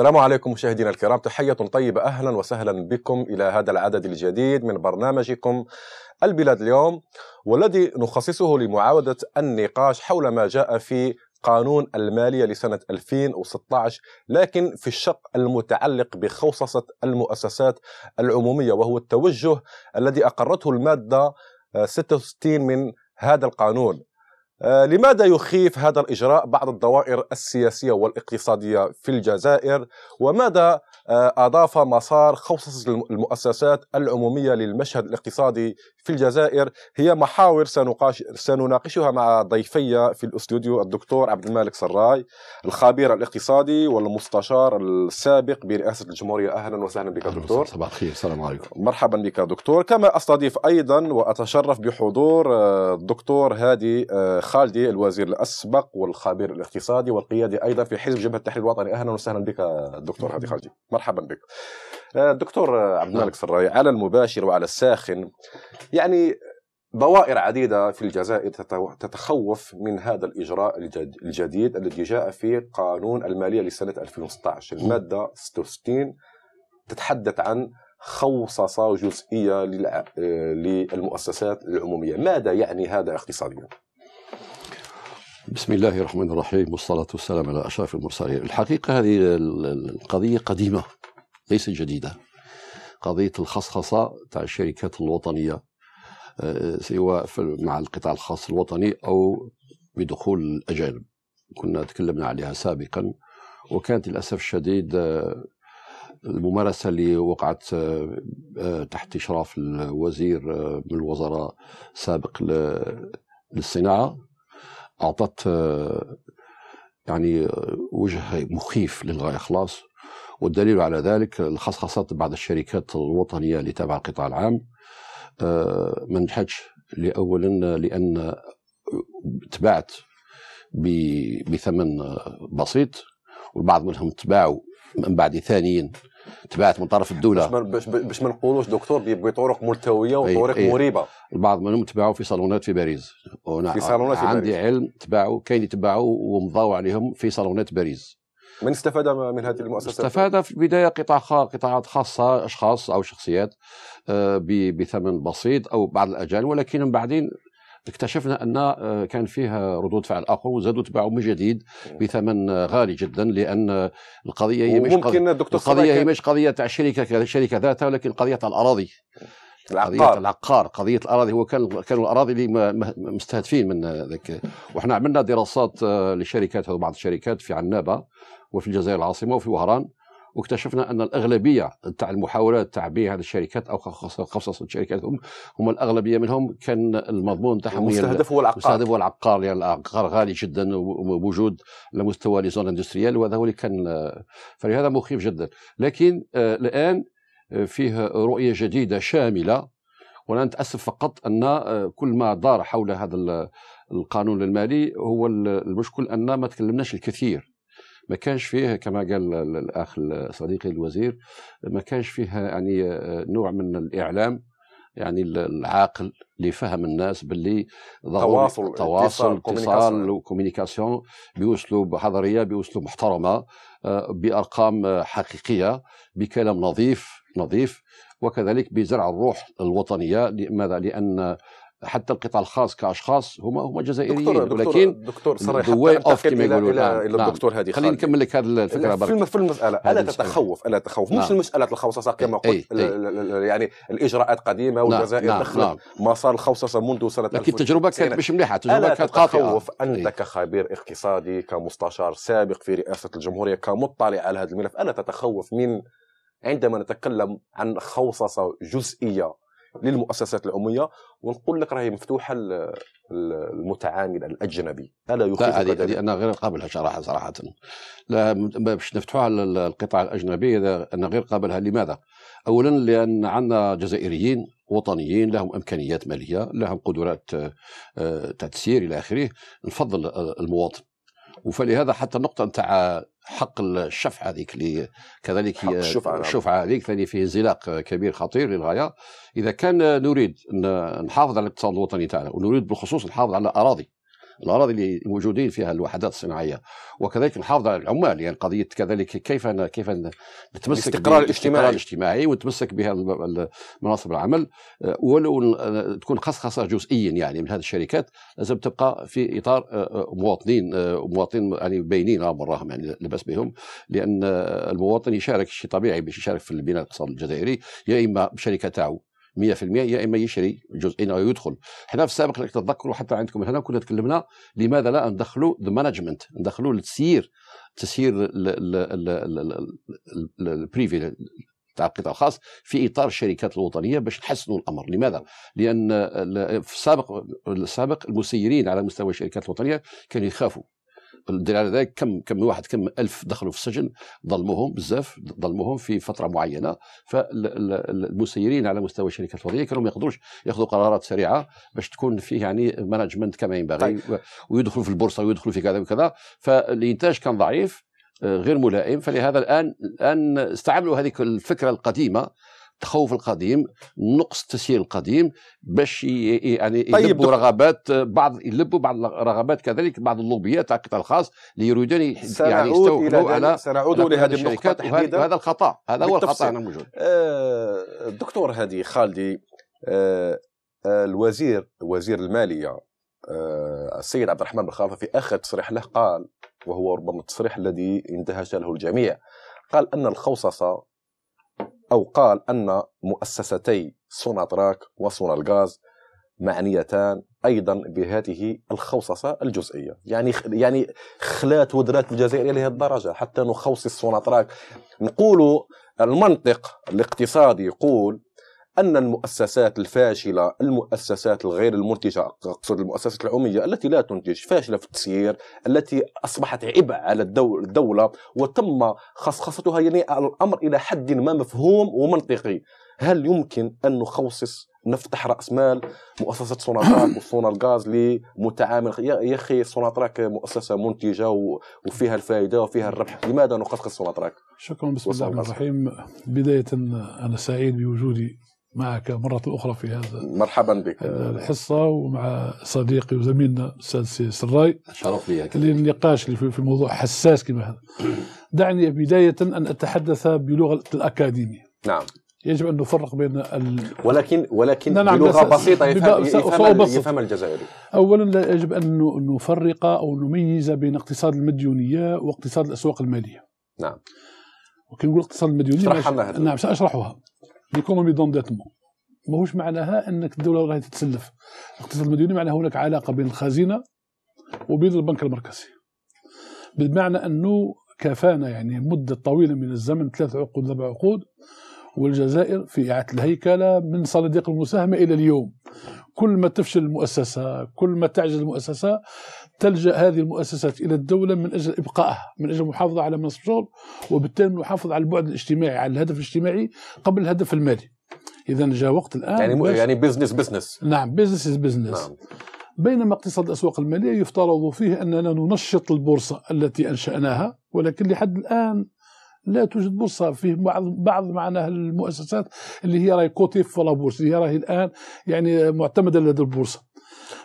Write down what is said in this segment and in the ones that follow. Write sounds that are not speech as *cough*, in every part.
السلام عليكم مشاهدينا الكرام تحية طيبة أهلا وسهلا بكم إلى هذا العدد الجديد من برنامجكم البلاد اليوم والذي نخصصه لمعاودة النقاش حول ما جاء في قانون المالية لسنة 2016 لكن في الشق المتعلق بخوصصة المؤسسات العمومية وهو التوجه الذي أقرته المادة 66 آه، من هذا القانون آه، لماذا يخيف هذا الإجراء بعض الدوائر السياسية والاقتصادية في الجزائر وماذا آه، أضاف مسار خصص المؤسسات العمومية للمشهد الاقتصادي في الجزائر هي محاور سنقاش سنناقشها مع ضيفي في الاستوديو الدكتور عبد المالك سراي الخبير الاقتصادي والمستشار السابق برئاسة الجمهورية أهلا وسهلا بك دكتور صباح الخير السلام عليكم مرحبا بك دكتور كما أستضيف أيضا وأتشرف بحضور آه، الدكتور هادي آه، خالدي الوزير الأسبق والخبير الاقتصادي والقيادي أيضا في حزب جبهة التحرير الوطني أهلا وسهلا بك دكتور هادي خالدي مرحبا بك آه، دكتور عبد الملك نعم. سراي على المباشر وعلى الساخن يعني دوائر عديدة في الجزائر تتخوف من هذا الإجراء الجديد الذي جاء في قانون المالية لسنة 2016 المادة 66 تتحدث عن خوصصة جزئية آه، للمؤسسات العمومية ماذا يعني هذا اقتصاديا؟ بسم الله الرحمن الرحيم والصلاة والسلام على أشرف المرسلين الحقيقة هذه القضية قديمة ليست جديدة قضية الخصخصة تاع الشركات الوطنية آه، سواء مع القطاع الخاص الوطني أو بدخول الأجانب كنا تكلمنا عليها سابقا وكانت للأسف الشديد آه، الممارسه اللي وقعت آه، تحت اشراف الوزير من الوزراء سابق للصناعه اعطت آه، يعني آه، وجه مخيف للغايه خلاص والدليل على ذلك الخصخصات بعض الشركات الوطنيه اللي تابعه القطاع العام آه، ما نجحتش لاولا لان تباعت بثمن بسيط والبعض منهم تباعوا من بعد ثانيا تبعت من طرف الدوله باش باش ما نقولوش دكتور بطرق ملتويه وطرق أي مريبه البعض منهم تباعوا في صالونات في باريس هنا في صالونات في باريس عندي علم تباعوا كاين تباعوا ومضاو عليهم في صالونات باريس من استفاد من هذه المؤسسات؟ استفاد في البدايه قطاع قطاعات خاصه اشخاص او شخصيات آه، بثمن بسيط او بعض الاجال ولكن بعدين اكتشفنا ان آه، كان فيها ردود فعل اقوى وزادوا تباعوا من جديد بثمن غالي جدا لان القضيه هي مش قضيه, القضية هي مش قضيه تاع الشركه الشركه شركه ذاتها ولكن قضيه تاع الاراضي العقار قضيه العقار قضيه الاراضي هو كان كانوا الاراضي اللي مستهدفين من ذاك وحنا عملنا دراسات آه، لشركات بعض الشركات في عنابه وفي الجزائر العاصمه وفي وهران واكتشفنا ان الاغلبيه تاع المحاولات تاع بيع هذه الشركات او خصص الشركات هم هم الاغلبيه منهم كان المضمون تاعهم المستهدف هو العقار المستهدف هو العقار لان يعني العقار غالي جدا وموجود على مستوى لي زون اندستريال وهذا هو اللي كان فلهذا مخيف جدا لكن آه، الان آه، فيه رؤيه جديده شامله وانا نتاسف فقط ان آه، كل ما دار حول هذا القانون المالي هو المشكل ان ما تكلمناش الكثير ما كانش فيه كما قال الاخ صديقي الوزير ما كانش فيه يعني آه، نوع من الاعلام يعني العاقل اللي فهم الناس باللي تواصل تواصل اتصال وكوميونيكاسيون باسلوب حضريه باسلوب محترمه آه، بارقام آه، حقيقيه بكلام نظيف نظيف وكذلك بزرع الروح الوطنيه لماذا لان حتى القطاع الخاص كاشخاص هما هما جزائريين دكتور ولكن دكتور صريح واي اوف كما يقولوا الى, نعم. الدكتور هادي خليني نكمل لك هذه الفكره برك في المساله الا تتخوف الا تتخوف نعم. مش المساله الخوصصه كما قلت يعني الاجراءات قديمه نعم، والجزائر نعم. دخلت نعم. مسار الخوصصه منذ سنه لكن التجربه كانت مش مليحه التجربه كانت قاطعه تتخوف انت كخبير اقتصادي كمستشار سابق في رئاسه الجمهوريه كمطلع على هذا الملف الا تتخوف من عندما نتكلم عن خوصصه جزئيه للمؤسسات العموميه ونقول لك راهي مفتوحه المتعامل الاجنبي الا يخيفك هذه هذه انا غير قابلها صراحه صراحه لا باش نفتحوها للقطاع الاجنبي انا غير قابلها لماذا؟ اولا لان عندنا جزائريين وطنيين لهم امكانيات ماليه لهم قدرات آه، آه، تسيير الى اخره نفضل آه، المواطن وفلهذا حتى النقطه نتاع حق الشفعة هذيك اللي كذلك هي الشفعة, نعم. الشفعة هذيك ثاني فيه انزلاق كبير خطير للغاية إذا كان نريد أن نحافظ على الاقتصاد الوطني تاعنا ونريد بالخصوص نحافظ على أراضي الاراضي اللي موجودين فيها الوحدات الصناعيه وكذلك نحافظ على العمال يعني قضيه كذلك كيف كيف نتمسك الاستقرار الاجتماعي الاجتماعي ونتمسك بها مناصب العمل آه، ولو آه، تكون خصخصه جزئيا يعني من هذه الشركات لازم تبقى في اطار آه، مواطنين مواطنين يعني باينين راهم يعني لباس بهم لان المواطن يشارك شيء طبيعي باش يشارك في البناء الاقتصادي الجزائري يا اما بشركه تاعو 100% يا اما يشري جزئين او يدخل احنا في السابق لك تتذكروا حتى عندكم هنا كنا تكلمنا لماذا لا ندخلوا ذا مانجمنت ندخلوا التسيير تسيير البريفي تاع القطاع الخاص في اطار الشركات الوطنيه باش نحسنوا الامر لماذا لان في السابق السابق المسيرين على مستوى الشركات الوطنيه كانوا يخافوا بالدليل على ذلك كم كم واحد كم ألف دخلوا في السجن ظلموهم بزاف ظلموهم في فترة معينة فالمسيرين على مستوى الشركات الوطنية كانوا ما يقدروش ياخذوا قرارات سريعة باش تكون فيه يعني مانجمنت كما ينبغي طيب. ويدخلوا في البورصة ويدخلوا في كذا وكذا فالإنتاج كان ضعيف آه، غير ملائم فلهذا الآن الآن استعملوا هذه الفكرة القديمة التخوف القديم نقص التسيير القديم باش يعني طيب، يلبوا طيب رغبات بعض يلبوا بعض الرغبات كذلك بعض اللوبيات تاع الخاص اللي يريدون يعني يستوعبوا على سنعود لهذه النقطه تحديدا هذا الخطا هذا هو الخطا انا موجود آه الدكتور هادي خالدي آه, آه، الوزير وزير الماليه آه السيد عبد الرحمن بن خالد في اخر تصريح له قال وهو ربما التصريح الذي انتهش له الجميع قال ان الخوصصه أو قال أن مؤسستي سوناتراك وسونالغاز معنيتان ايضا بهذه الخوصصه الجزئيه يعني يعني خلات ودرات الجزائر الى الدرجه حتى نخصص سوناتراك نقول المنطق الاقتصادي يقول أن المؤسسات الفاشلة المؤسسات الغير المنتجة أقصد المؤسسات العمومية التي لا تنتج فاشلة في التسيير التي أصبحت عبء على الدولة وتم خصخصتها يعني الأمر إلى حد ما مفهوم ومنطقي هل يمكن أن نخصص نفتح راس مال مؤسسه سوناطراك *coughs* وسونار غاز لمتعامل يا اخي سوناطراك مؤسسه منتجه وفيها الفائده وفيها الربح لماذا نقصقص سوناطراك؟ شكرا بسم الله الرحمن الرحيم بدايه انا سعيد بوجودي معك مرة أخرى في هذا مرحبا بك الحصة ومع صديقي وزميلنا الأستاذ سراي شرف لي للنقاش في موضوع حساس كما هذا دعني بداية أن أتحدث بلغة الأكاديمية نعم يجب أن نفرق بين ال... ولكن ولكن نعم بلغة بسيطة يفهم, يفهم, يفهم الجزائري أولا لا يجب أن نفرق أو نميز بين اقتصاد المديونية واقتصاد الأسواق المالية نعم وكي نقول اقتصاد المديونية اشرح لنا نعم سأشرحها ليكونومي دونديتمون ماهوش معناها انك الدوله راهي تتسلف الاقتصاد المديوني معناها هناك علاقه بين الخزينه وبين البنك المركزي بمعنى انه كفانا يعني مده طويله من الزمن ثلاث عقود اربع عقود والجزائر في إعادة الهيكلة من صناديق المساهمة إلى اليوم كل ما تفشل المؤسسة كل ما تعجز المؤسسة تلجا هذه المؤسسات الى الدوله من اجل ابقائها من اجل المحافظه على منصب شغل وبالتالي نحافظ على البعد الاجتماعي على الهدف الاجتماعي قبل الهدف المالي اذا جاء وقت الان يعني يعني بزنس بزنس نعم بزنس از بزنس نعم. بينما اقتصاد الاسواق الماليه يفترض فيه اننا ننشط البورصه التي انشاناها ولكن لحد الان لا توجد بورصه في بعض بعض معناها المؤسسات اللي هي راهي كوتيف ولا بورصه اللي هي راهي الان يعني معتمده لدى البورصه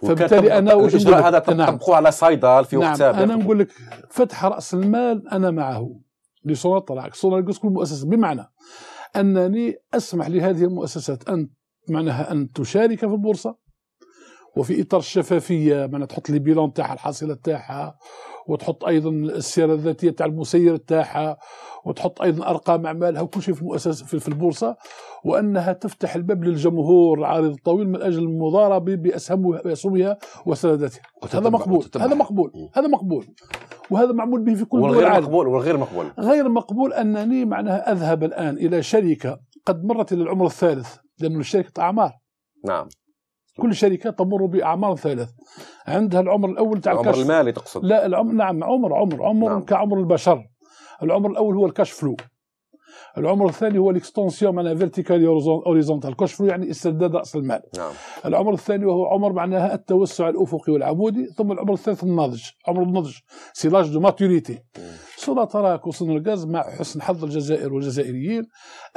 فبالتالي انا واش هذا تطبقوا نعم. على صيدل في وقت نعم سابق انا نقول لك فتح راس المال انا معه لصوره طلعك صوره كل مؤسسه بمعنى انني اسمح لهذه المؤسسات ان معناها ان تشارك في البورصه وفي اطار الشفافيه معناها تحط لي بيلون تاعها الحاصله تاعها وتحط ايضا السيره الذاتيه تاع المسير تاعها وتحط ايضا ارقام اعمالها وكل شيء في المؤسسه في البورصه وانها تفتح الباب للجمهور العريض الطويل من اجل المضاربه باسهمها وسنداتها هذا مقبول هذا مقبول هذا مقبول وهذا معمول به في كل دول العالم مقبول والغير مقبول غير مقبول انني معناها اذهب الان الى شركه قد مرت الى العمر الثالث لانه الشركه اعمار نعم كل شركه تمر باعمار ثلاث عندها العمر الاول تاع العمر المالي تقصد لا العمر نعم عمر عمر عمر نعم. كعمر البشر العمر الاول هو الكاش فلو العمر الثاني هو الاكستنسيون معناها فيرتيكال اوريزونتال كاش فلو يعني استرداد راس المال نعم. العمر الثاني وهو عمر معناها التوسع الافقي والعمودي ثم العمر الثالث النضج عمر النضج سيلاج دو ماتوريتي سنتراك الغاز مع حسن حظ الجزائر والجزائريين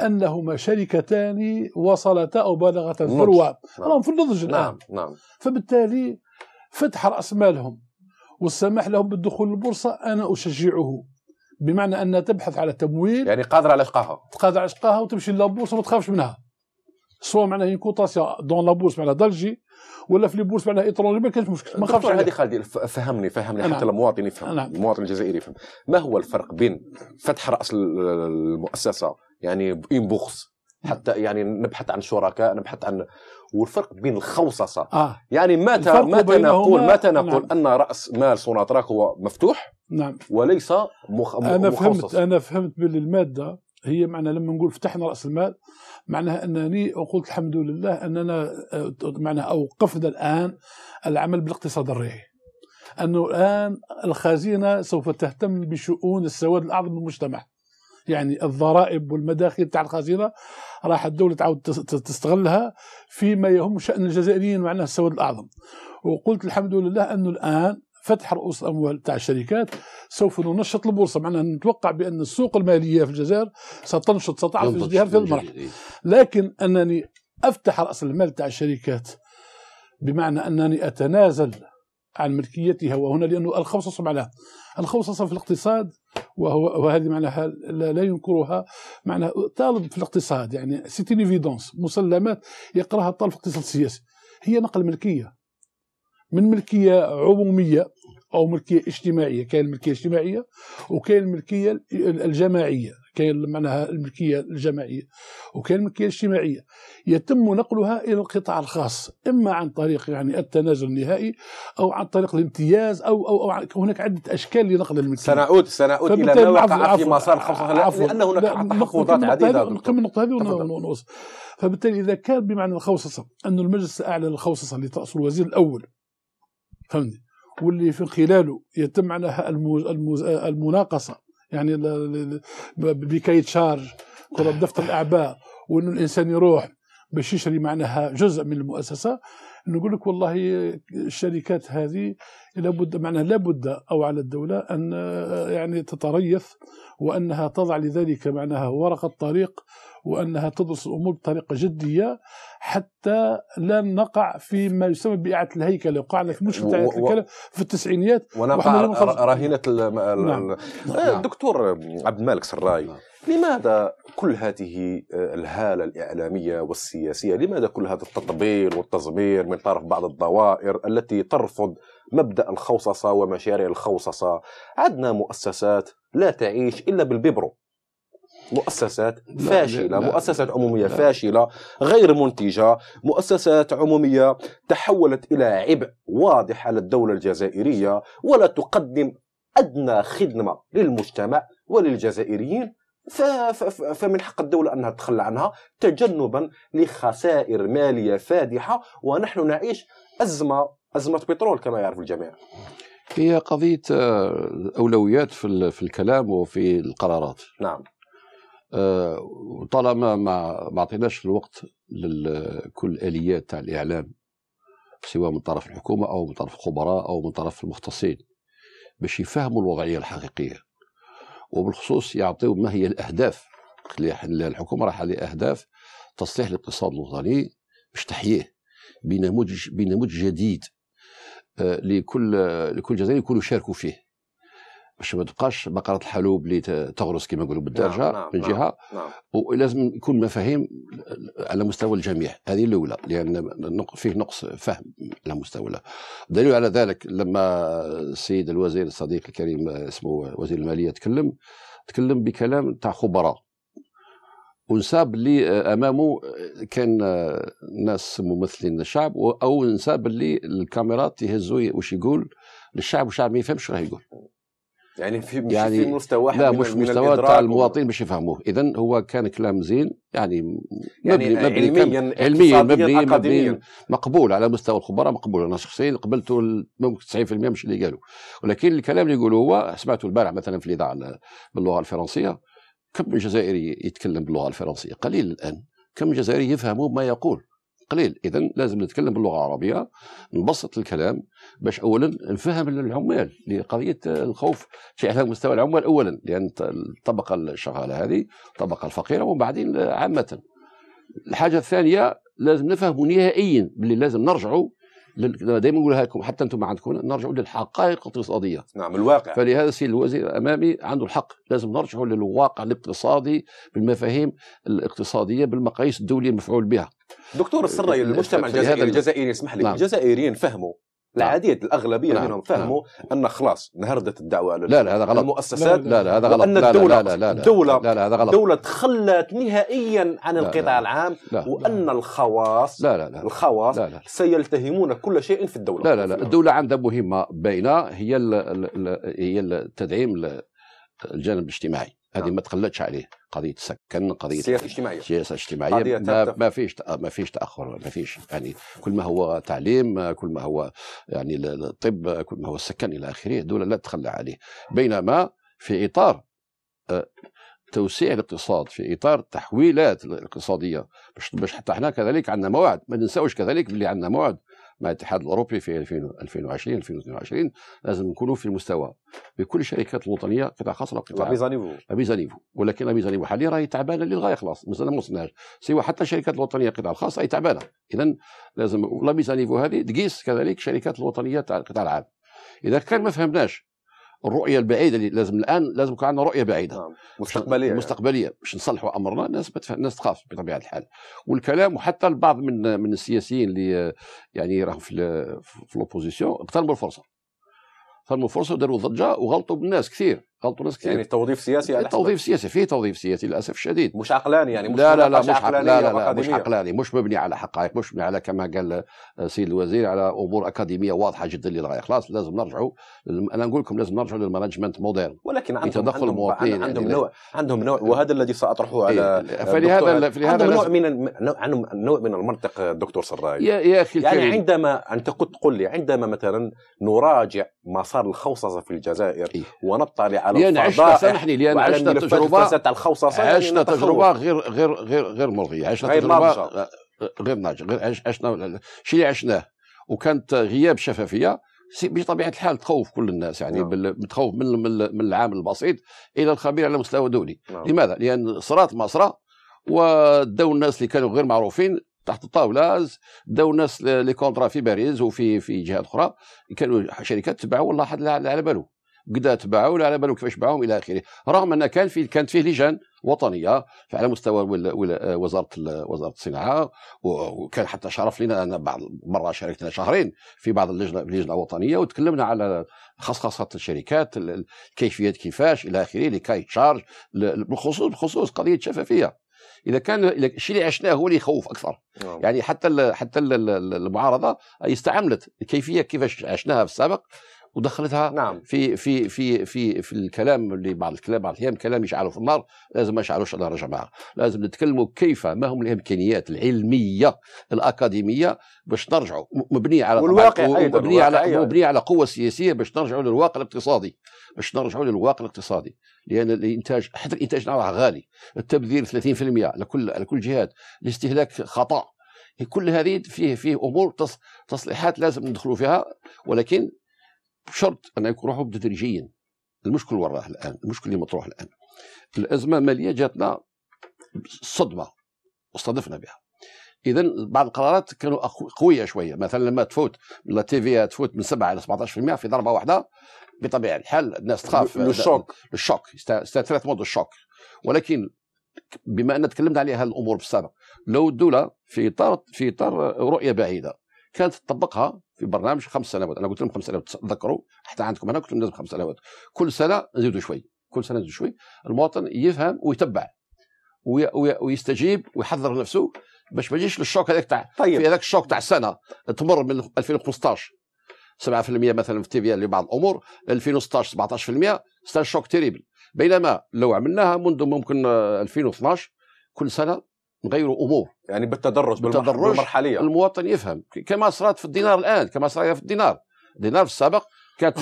أنهما شركتان وصلتا أو بلغتا الثروة راهم نعم. في النضج الآن نعم. نعم. فبالتالي فتح رأس مالهم والسماح لهم بالدخول للبورصه أنا أشجعه بمعنى أن تبحث على تمويل يعني قادرة على إشقاها قادرة على إشقاها وتمشي للبورصة وما تخافش منها سواء معناها كوتاسيون دون لابورس معناها دلجي ولا في لي بورس معناها ايترونجي ما كانش مشكل ما خافش هذه خالدي فهمني فهمني نعم. حتى المواطن يفهم المواطن نعم. الجزائري يفهم ما هو الفرق بين فتح راس المؤسسه يعني ان بوخس حتى يعني نبحث عن شركاء نبحث عن والفرق بين الخوصصه آه. يعني متى متى نقول متى نعم. نقول نعم. ان راس مال سوناطراك هو مفتوح نعم وليس مخ... انا مخصص. فهمت انا فهمت باللي الماده هي معنى لما نقول فتحنا راس المال معناها انني قلت الحمد لله اننا آه، معناها اوقفنا الان العمل بالاقتصاد الريعي انه الان الخزينه سوف تهتم بشؤون السواد الاعظم للمجتمع يعني الضرائب والمداخل تاع الخزينه راح الدوله تعاود تستغلها فيما يهم شان الجزائريين معناها السواد الاعظم وقلت الحمد لله انه الان فتح رؤوس الاموال تاع الشركات سوف ننشط البورصه معناها نتوقع بان السوق الماليه في الجزائر ستنشط ستعرف ازدهار في المرحله إيه. لكن انني افتح راس المال تاع الشركات بمعنى انني اتنازل عن ملكيتها وهنا لانه الخوصصه معناها الخوصصه في الاقتصاد وهو وهذه معناها لا, لا ينكرها معناها طالب في الاقتصاد يعني سيتي ايفيدونس مسلمات يقراها الطالب في الاقتصاد السياسي هي نقل ملكيه من ملكيه عموميه او ملكيه اجتماعيه كاين الملكيه الاجتماعيه وكاين الملكيه الجماعيه كاين معناها الملكيه الجماعيه وكاين الملكيه الاجتماعيه يتم نقلها الى القطاع الخاص اما عن طريق يعني التنازل النهائي او عن طريق الامتياز او او, أو هناك عده اشكال لنقل الملكيه سنعود سنعود الى ما وقع في مسار خاصه لان هناك تحفظات عديده نكمل النقطه هذه ونوصل فبالتالي اذا كان بمعنى الخوصصه ان المجلس الاعلى للخوصصه اللي تاصل الوزير الاول فهمني واللي في خلاله يتم معناها الموز الموز المناقصه يعني بكي تشارج دفتر الاعباء وانه الانسان يروح باش يشري معناها جزء من المؤسسه نقول لك والله الشركات هذه لابد معناها لابد او على الدوله ان يعني تتريث وانها تضع لذلك معناها ورقه طريق وأنها تدرس الأمور بطريقة جدية حتى لا نقع في ما يسمى بإعادة الهيكلة وقعنا في مشكله و... و... في التسعينيات ونقع رهينة نعم. الدكتور نعم. آه، عبد الملك سراي نعم. لماذا كل هذه آه، الهاله الاعلاميه والسياسيه؟ لماذا كل هذا التطبيل والتزمير من طرف بعض الدوائر التي ترفض مبدا الخوصصه ومشاريع الخوصصه؟ عندنا مؤسسات لا تعيش الا بالبيبرو مؤسسات فاشله لا لا مؤسسات عموميه لا فاشله غير منتجه مؤسسات عموميه تحولت الى عبء واضح على الدوله الجزائريه ولا تقدم ادنى خدمه للمجتمع وللجزائريين فمن حق الدولة أنها تتخلى عنها تجنبا لخسائر مالية فادحة ونحن نعيش أزمة أزمة بترول كما يعرف الجميع هي قضية آه، أولويات في الكلام وفي القرارات نعم وطالما ما ما عطيناش الوقت لكل الاليات تاع الاعلام سواء من طرف الحكومه او من طرف خبراء او من طرف المختصين باش يفهموا الوضعيه الحقيقيه وبالخصوص يعطيو ما هي الاهداف الحكومه راح عليه اهداف تصليح الاقتصاد الوطني باش تحييه بنموذج بنموذج جديد آه، لكل لكل جزائري يكونوا شاركوا فيه باش ما تبقاش بقره الحلوب اللي تغرس كما نقولوا بالدرجه نعم،, نعم من جهه نعم نعم ولازم يكون مفاهيم على مستوى الجميع هذه الاولى لان فيه نقص فهم على مستوى له دليل على ذلك لما السيد الوزير الصديق الكريم اسمه وزير الماليه تكلم تكلم بكلام تاع خبراء ونساب اللي امامه كان ناس ممثلين للشعب او نساب اللي الكاميرات يهزوا واش يقول للشعب والشعب ما يفهمش راه يقول يعني في مش يعني في مستوى واحد لا مش مستوى تاع المواطن باش يفهموه اذا هو كان كلام زين يعني مبني يعني مبني علميا علميا مبني, مبني مقبول على مستوى الخبراء مقبول انا شخصيا قبلت ممكن 90% مش اللي قالوا ولكن الكلام اللي يقولوا هو سمعته البارح مثلا في الاذاعه باللغه الفرنسيه كم من جزائري يتكلم باللغه الفرنسيه قليل الان كم جزائري يفهموا ما يقول قليل اذا لازم نتكلم باللغه العربيه نبسط الكلام باش اولا نفهم العمال لقضيه الخوف في على مستوى العمال اولا لان الطبقه الشغاله هذه الطبقه الفقيره وبعدين عامه الحاجه الثانيه لازم نفهموا نهائيا باللي لازم نرجعوا دائما نقولها لكم حتى انتم ما عندكم نرجعوا للحقائق الاقتصاديه نعم الواقع فلهذا السيد الوزير امامي عنده الحق لازم نرجعوا للواقع الاقتصادي بالمفاهيم الاقتصاديه بالمقاييس الدوليه المفعول بها دكتور السراي المجتمع الجزائري الجزائري اسمح لي نعم. الجزائريين فهموا العادية الأغلبية نعم. منهم فهموا نعم. أن خلاص نهردت الدعوة لا لا هذا غلط المؤسسات لا لا هذا غلط وأن الدولة لا لا لا لا الدولة لا لا هذا غلط دولة تخلت نهائيا عن القطاع لا لا العام لا وأن لا الخواص لا لا لا الخواص لا لا سيلتهمون كل شيء في الدولة لا لا لا الدولة عندها مهمة باينة هي الـ هي تدعيم الجانب الاجتماعي هذه نعم. ما تخلتش عليه قضيه سكن قضيه سياسه اجتماعيه سياسه اجتماعيه ما, ما فيش ما فيش تاخر ما فيش يعني كل ما هو تعليم كل ما هو يعني الطب كل ما هو السكن الى اخره دول لا تتخلى عليه بينما في اطار آه، توسيع الاقتصاد في اطار التحويلات الاقتصاديه باش حتى احنا كذلك عندنا موعد ما ننساوش كذلك اللي عندنا موعد مع الاتحاد الاوروبي في 2020 2022 لازم نكونوا في المستوى بكل الشركات الوطنيه قطاع خاص ولا قطاع ابيزانيفو ابيزانيفو ولكن ابيزانيفو حاليا راهي تعبانه للغايه خلاص مازال ما وصلناش سوى حتى الشركات الوطنيه القطاع الخاص راهي تعبانه اذا لازم لا هذه تقيس كذلك الشركات الوطنيه تاع القطاع العام اذا كان ما فهمناش الرؤيه البعيده اللي لازم الان لازم يكون عندنا رؤيه بعيده نعم. مستقبليه مستقبليه يعني. باش نصلحوا امرنا الناس بتف... الناس تخاف بطبيعه الحال والكلام وحتى البعض من من السياسيين اللي يعني راهم في ال... في الاوبوزيسيون اغتنموا الفرصه اغتنموا الفرصه وداروا ضجه وغلطوا بالناس كثير غلطوا ناس كثير يعني توظيف سياسي توظيف سياسي فيه توظيف سياسي للاسف الشديد مش عقلاني يعني مش لا لا لا مش عقلاني لا لا, لا مش عقلاني مش مبني على حقائق مش مبني على كما قال السيد آه، الوزير على امور اكاديميه واضحه جدا للغايه خلاص لازم نرجعوا انا نقول لكم لازم نرجعوا للمانجمنت موديل ولكن عندهم تدخل عندهم, عندهم يعني نوع عندهم نوع وهذا الذي ساطرحه إيه، على فلهذا فلهذا عندهم نوع من عندهم نوع من المنطق الدكتور آه، سراي يا, يا اخي يعني عندما انت قلت قل لي عندما مثلا نراجع ما صار الخوصصه في الجزائر إيه. ونطلع على لأن عشنا سامحني لأن عشنا تجربة يعني عشنا تجربة غير غير غير غير مرضية عشنا غير تجربة غير ناجحة غير عشنا الشيء اللي عشناه وكانت غياب شفافية بطبيعه الحال تخوف كل الناس يعني نعم. تخوف من من العامل البسيط الى الخبير على مستوى دولي نعم. لماذا لان صرات ما صرا وداو الناس اللي كانوا غير معروفين تحت الطاوله داو الناس لي كونترا في باريس وفي في جهات اخرى كانوا شركات تبعوا والله حد على باله قد تباعوا ولا على بالهم كيفاش باعوهم الى اخره رغم ان كان في كانت فيه لجان وطنيه على مستوى وزاره وزاره الصناعه وكان حتى شرف لنا ان بعض مره شاركتنا شهرين في بعض اللجنه اللجنه الوطنيه وتكلمنا على خصخصه الشركات كيفيه كيفاش الى اخره لي كاي تشارج بالخصوص بخصوص قضيه الشفافيه اذا كان الشيء اللي عشناه هو اللي يخوف اكثر أوه. نعم. يعني حتى حتى المعارضه استعملت الكيفيه كيفاش عشناها في السابق ودخلتها نعم. في في في في في الكلام اللي بعض الكلام بعض الاحيان كلام يشعلوا في النار لازم ما يشعلوش على جماعه لازم نتكلموا كيف ما هم الامكانيات العلميه الاكاديميه باش نرجعوا مبنيه على والواقع مبنيه على مبنيه على قوه سياسيه باش نرجعوا للواقع الاقتصادي باش نرجعوا للواقع الاقتصادي لان الانتاج حتى الانتاج نوعه غالي التبذير 30% لكل على كل جهات الاستهلاك خطا كل هذه فيه فيه امور تصليحات لازم ندخلوا فيها ولكن بشرط أن يكون تدريجيا المشكل وراه الآن المشكل اللي مطروح الآن الأزمة المالية جاتنا صدمة واستضفنا بها اذا بعض القرارات كانوا قويه شويه مثلا لما تفوت لا تي في تفوت من 7 الى 17% في ضربه واحده بطبيعه الحال الناس تخاف الشوك الشوك استثرت موضوع الشوك ولكن بما ان تكلمنا عليها الامور في السابق لو الدوله في اطار في اطار رؤيه بعيده كانت تطبقها في برنامج خمس سنوات انا قلت لهم خمس سنوات تذكروا حتى عندكم انا قلت لهم لازم خمس سنوات كل سنه نزيدوا شوي كل سنه نزيدوا شوي المواطن يفهم ويتبع وي... وي... ويستجيب ويحضر نفسه باش ما يجيش للشوك هذاك تاع طيب. في هذاك الشوك تاع السنه تمر من 2015 7% مثلا في التيفيا لبعض الامور 2016 17% ستان شوك تيريبل بينما لو عملناها منذ ممكن 2012 كل سنه نغيروا امور يعني بالتدرج, بالتدرج بالمرحليه المواطن يفهم كما صارت في الدينار الان كما صارت في الدينار الدينار في السابق كانت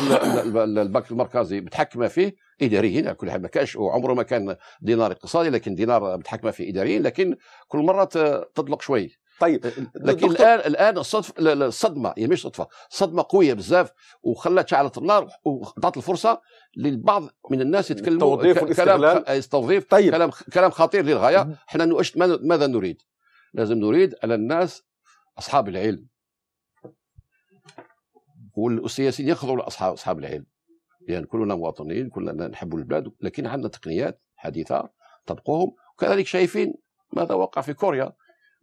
البنك المركزي متحكمه فيه اداريين يعني كل حال ما كانش وعمره ما كان دينار اقتصادي لكن دينار متحكمه فيه اداريين لكن كل مره تطلق شوي طيب أه، أه، لكن الان الان الصدف الصدمه يعني مش صدفه صدمه قويه بزاف وخلت شعلت النار وعطت الفرصه للبعض من الناس يتكلموا كلام استوظيف طيب. كلام كلام خطير للغايه احنا ماذا نريد؟ لازم نريد ان الناس اصحاب العلم والسياسيين يخضعوا لاصحاب اصحاب العلم يعني كلنا مواطنين كلنا نحب البلاد لكن عندنا تقنيات حديثه طبقوهم وكذلك شايفين ماذا وقع في كوريا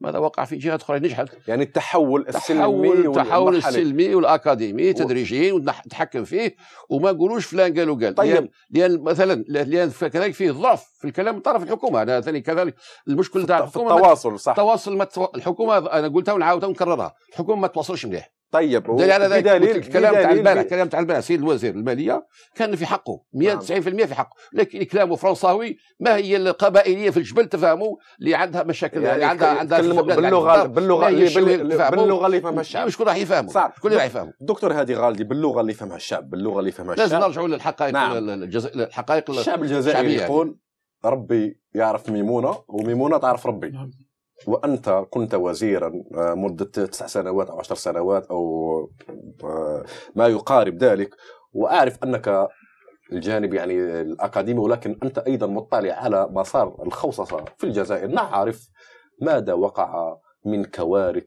ماذا وقع في جهات اخرى نجحت يعني التحول السلمي التحول السلمي والاكاديمي تدريجيا وتحكم فيه وما نقولوش فلان قال وقال طيب لان, لأن مثلا لان كذلك فيه ضعف في الكلام من طرف الحكومه انا ثاني كذلك المشكل تاع الحكومه التواصل صح التواصل ما الحكومه انا قلتها ونعاودها ونكررها الحكومه ما تواصلش مليح طيب هو دليل ده دليل الكلام تاع البارح الكلام تاع البارح سيد الوزير الماليه كان في حقه 190% نعم. في حقه لكن كلامه فرنساوي ما هي القبائليه في الجبل تفهموا اللي عندها مشاكل يعني اللي عندها عندها باللغه باللغه اللي باللغه اللي فهمها الشعب شكون راح يفهمه شكون اللي راح يفهمه دكتور هادي غالدي باللغه اللي فهمها الشعب باللغه اللي فهمها الشعب لازم نرجعوا للحقائق نعم. الحقائق الشعب الجزائري يعني. يقول ربي يعرف ميمونه وميمونه تعرف ربي نعم. وانت كنت وزيرا آه، مده تسع سنوات او عشر سنوات او آه، ما يقارب ذلك واعرف انك الجانب يعني الاكاديمي ولكن انت ايضا مطلع على مسار الخوصصه في الجزائر نعرف ماذا وقع من كوارث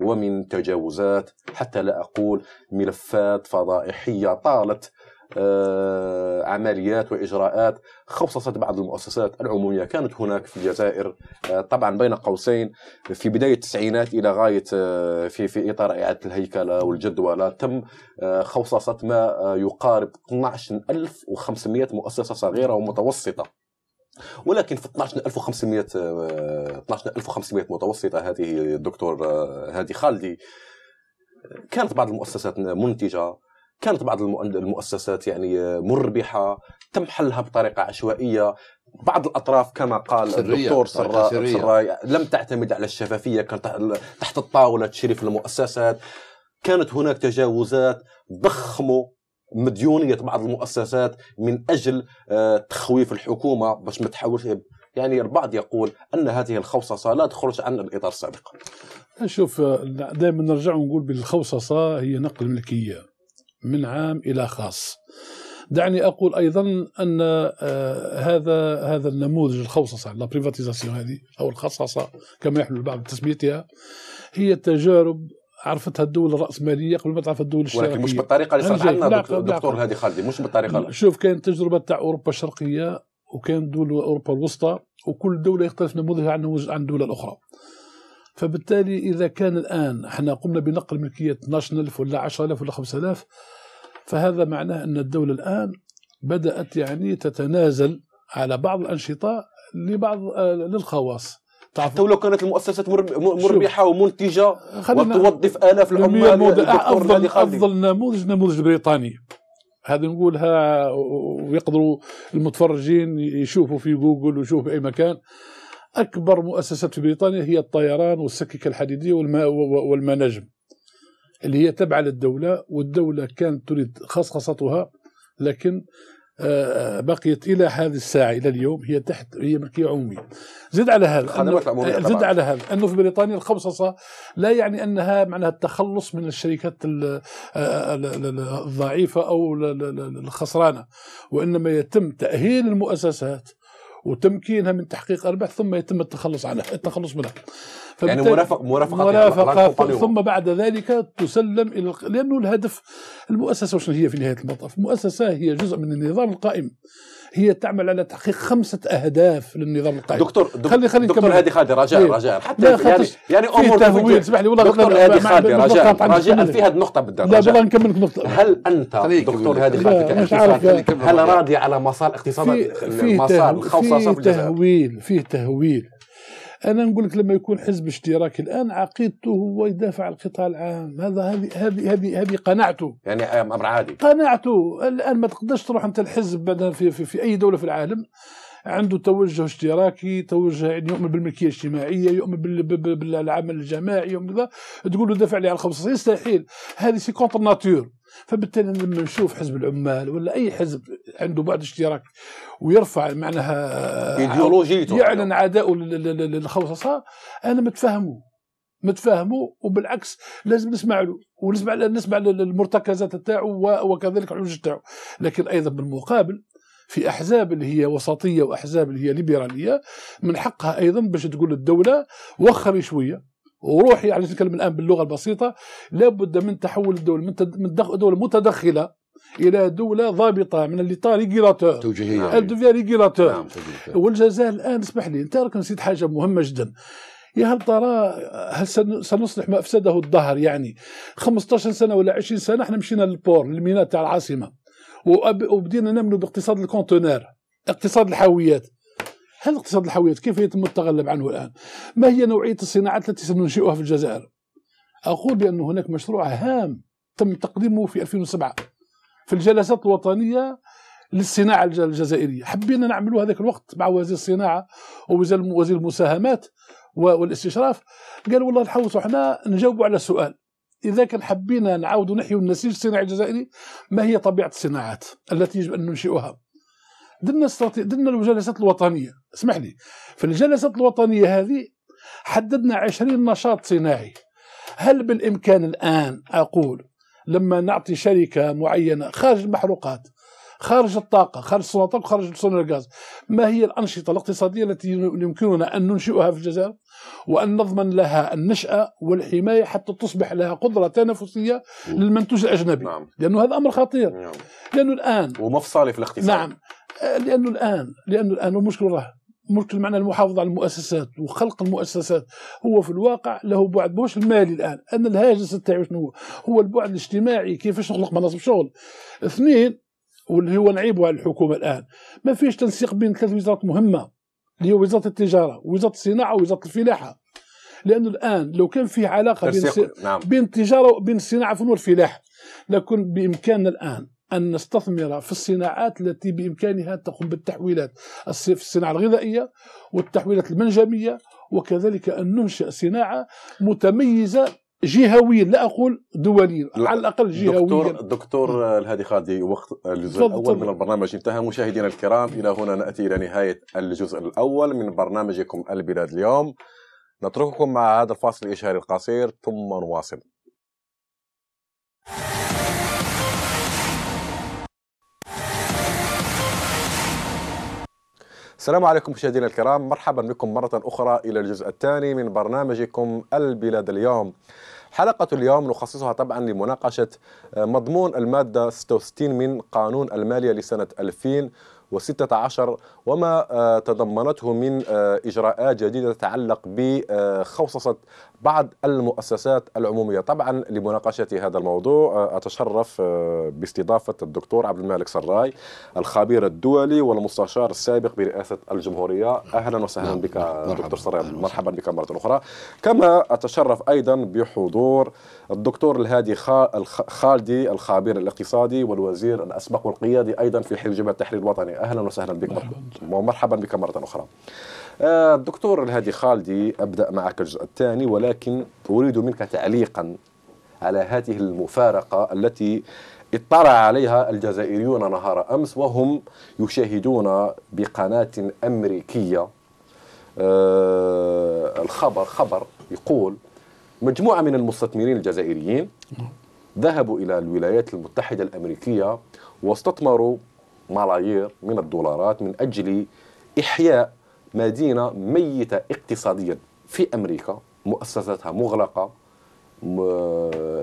ومن تجاوزات حتى لا اقول ملفات فضائحيه طالت آه، عمليات واجراءات خصصت بعض المؤسسات العموميه كانت هناك في الجزائر آه، طبعا بين قوسين في بدايه التسعينات الى غايه آه، في في اطار اعاده الهيكله والجدوله تم خصصة ما يقارب 12500 مؤسسه صغيره ومتوسطه ولكن في 12500 12500 متوسطه هذه الدكتور هادي خالدي كانت بعض المؤسسات منتجه كانت بعض المؤسسات يعني مربحه تم حلها بطريقه عشوائيه بعض الاطراف كما قال سرية. الدكتور سراي سرا لم تعتمد على الشفافيه كانت تحت الطاوله تشريف المؤسسات كانت هناك تجاوزات ضخموا مديونيه بعض المؤسسات من اجل آه، تخويف الحكومه باش ما تحاولش يعني البعض يقول ان هذه الخوصصه لا تخرج عن الاطار السابق. نشوف آه، دائما نرجع ونقول بالخوصصه هي نقل ملكيه. من عام إلى خاص دعني أقول أيضا أن آه، هذا هذا النموذج الخوصصة لا بريفاتيزاسيون هذه أو الخصصة كما يحمل البعض تسميتها هي تجارب عرفتها الدول الراسماليه قبل ما تعرف الدول الشرقيه ولكن مش بالطريقه اللي صار عندنا دكتور هادي خالدي مش بالطريقه لا. شوف كانت تجربه تاع اوروبا الشرقيه وكانت دول اوروبا الوسطى وكل دوله يختلف نموذجها عن عن الدول الاخرى فبالتالي إذا كان الآن احنا قمنا بنقل ملكية 12000 ولا 10000 ولا 5000 فهذا معناه أن الدولة الآن بدأت يعني تتنازل على بعض الأنشطة لبعض آه، للخواص حتى ولو كانت المؤسسات مربحه ومنتجه وتوظف الاف العمال افضل افضل نموذج نموذج بريطاني هذا نقولها ويقدروا المتفرجين يشوفوا في جوجل ويشوفوا في اي مكان اكبر مؤسسات في بريطانيا هي الطيران والسكك الحديديه والمناجم اللي هي تابعه للدوله والدوله كانت تريد خصخصتها لكن آه، بقيت الى هذه الساعه الى اليوم هي تحت هي ملكيه عموميه زد على هذا آه، زد على هذا انه في بريطانيا الخبصصه لا يعني انها معناها التخلص من الشركات آه، الضعيفه او الخسرانه وانما يتم تاهيل المؤسسات وتمكينها من تحقيق ارباح ثم يتم التخلص عنها التخلص منها يعني مرافق مرافقه يعني، مرافقه ثم بعد ذلك تسلم الى لانه الهدف المؤسسه وشنو هي في نهايه المطاف المؤسسه هي جزء من النظام القائم هي تعمل على تحقيق خمسه اهداف للنظام القائم دكتور دكتور خلي خلي دكتور هادي خادي رجاء إيه. رجاء حتى يعني يعني, يعني امور تهويل اسمح لي والله دكتور هادي خادي رجاء رجاء في هذه النقطه بالذات لا والله نكمل نقطة هل انت دكتور هادي خادي هل راضي على مسار اقتصاد مسار خاصه في تهويل في تهويل انا نقول لك لما يكون حزب اشتراكي الان عقيدته هو يدافع عن القطاع العام هذا هذه هذه هذه هذه قناعته يعني آه، امر عادي قناعته الان ما تقدرش تروح انت الحزب بعدها في, في, في اي دوله في العالم عنده توجه اشتراكي توجه يعني يؤمن بالملكيه الاجتماعيه يؤمن بالعمل الجماعي يؤمن تقول له دافع لي على الخمسة يستحيل هذه سي كونتر ناتور فبالتالي لما نشوف حزب العمال ولا اي حزب عنده بعد اشتراك ويرفع معناها ايديولوجيته يعني. يعلن عداءه للخوصصه انا متفهمه متفاهمه وبالعكس لازم نسمع له ونسمع نسمع للمرتكزات تاعو وكذلك الحجج تاعو لكن ايضا بالمقابل في احزاب اللي هي وسطيه واحزاب اللي هي ليبراليه من حقها ايضا باش تقول الدوله وخري شويه وروح يعني نتكلم الان باللغه البسيطه لابد من تحول الدول من من دول متدخله الى دوله ضابطه من اللي طار ريغيلاتور توجيهيه يعني. نعم. ريغيلاتور نعم والجزائر الان اسمح لي انت راك نسيت حاجه مهمه جدا يا هل ترى هل سنصلح ما افسده الظهر يعني 15 سنه ولا 20 سنه احنا مشينا للبور للميناء تاع العاصمه وبدينا نملوا باقتصاد الكونتينر اقتصاد الحاويات هذا اقتصاد الحويات كيف يتم التغلب عنه الآن ما هي نوعية الصناعات التي سننشئها في الجزائر أقول بأن هناك مشروع هام تم تقديمه في 2007 في الجلسات الوطنية للصناعة الجزائرية حبينا نعمله هذاك الوقت مع وزير الصناعة ووزير المساهمات والاستشراف قال والله نحوسوا احنا نجاوبوا على السؤال اذا كان حبينا نعاودوا نحيوا النسيج الصناعي الجزائري ما هي طبيعه الصناعات التي يجب ان ننشئها درنا استراتي... درنا الجلسات الوطنيه اسمح لي في الجلسات الوطنيه هذه حددنا 20 نشاط صناعي هل بالامكان الان اقول لما نعطي شركه معينه خارج المحروقات خارج الطاقة خارج صناعة الطاقة خارج صناعة الغاز ما هي الأنشطة الاقتصادية التي يمكننا أن ننشئها في الجزائر وأن نضمن لها النشأة والحماية حتى تصبح لها قدرة تنافسية نعم. للمنتوج الأجنبي نعم. لأنه هذا أمر خطير نعم. لأنه الآن ومفصلي في الاقتصاد نعم لانه الان لانه الان المشكل راه مشكل معنى المحافظه على المؤسسات وخلق المؤسسات هو في الواقع له بعد مش المالي الان ان الهاجس تاعو شنو هو هو البعد الاجتماعي كيفاش نخلق مناصب شغل اثنين واللي هو نعيبه على الحكومه الان ما فيش تنسيق بين ثلاث وزارات مهمه اللي هي وزاره التجاره وزاره الصناعه ووزاره الفلاحه لانه الان لو كان فيه علاقه بين نعم. بين التجاره وبين الصناعه والفلاحه لكن بامكاننا الان أن نستثمر في الصناعات التي بإمكانها تقوم بالتحويلات في الصناعة الغذائية والتحويلات المنجمية وكذلك أن ننشئ صناعة متميزة جهويا لا اقول دوليا على الاقل جهويا دكتور دكتور آه، الهادي خادي وقت آه، الجزء الاول من البرنامج انتهى مشاهدينا الكرام الى هنا ناتي الى نهايه الجزء الاول من برنامجكم البلاد اليوم نترككم مع هذا الفاصل الاشهاري القصير ثم نواصل السلام عليكم مشاهدينا الكرام مرحبا بكم مرة أخرى إلى الجزء الثاني من برنامجكم البلاد اليوم حلقة اليوم نخصصها طبعا لمناقشة مضمون المادة 66 من قانون المالية لسنة 2016 وما تضمنته من إجراءات جديدة تتعلق بخصصة بعض المؤسسات العمومية طبعا لمناقشة هذا الموضوع آه، أتشرف آه، باستضافة الدكتور عبد المالك سراي الخبير الدولي والمستشار السابق برئاسة الجمهورية أهلا وسهلا نعم، بك نعم. آه، دكتور سراي مرحبا بك مرة أخرى كما أتشرف أيضا بحضور الدكتور الهادي خالدي الخبير الاقتصادي والوزير الأسبق والقيادي أيضا في حزب التحرير الوطني أهلا وسهلا بك مرحبا, مرحبا بك مرة أخرى الدكتور آه، الهادي خالدي أبدأ معك الجزء الثاني ولكن أريد منك تعليقا على هذه المفارقة التي اطلع عليها الجزائريون نهار أمس وهم يشاهدون بقناة أمريكية آه، الخبر خبر يقول مجموعة من المستثمرين الجزائريين ذهبوا إلى الولايات المتحدة الأمريكية واستثمروا ملايير من الدولارات من أجل إحياء مدينه ميته اقتصاديا في امريكا مؤسساتها مغلقه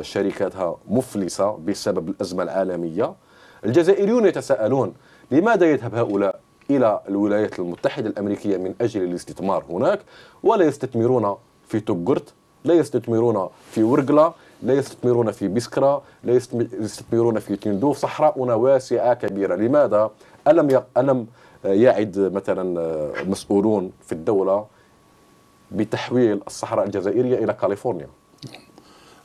شركاتها مفلسه بسبب الازمه العالميه الجزائريون يتساءلون لماذا يذهب هؤلاء الى الولايات المتحده الامريكيه من اجل الاستثمار هناك ولا يستثمرون في توغرت لا يستثمرون في ورقله لا يستثمرون في بسكرة لا يستثمرون في تندوف صحراؤنا واسعة كبيرة لماذا ألم, ألم يعد مثلا آه، مسؤولون في الدولة بتحويل الصحراء الجزائرية إلى كاليفورنيا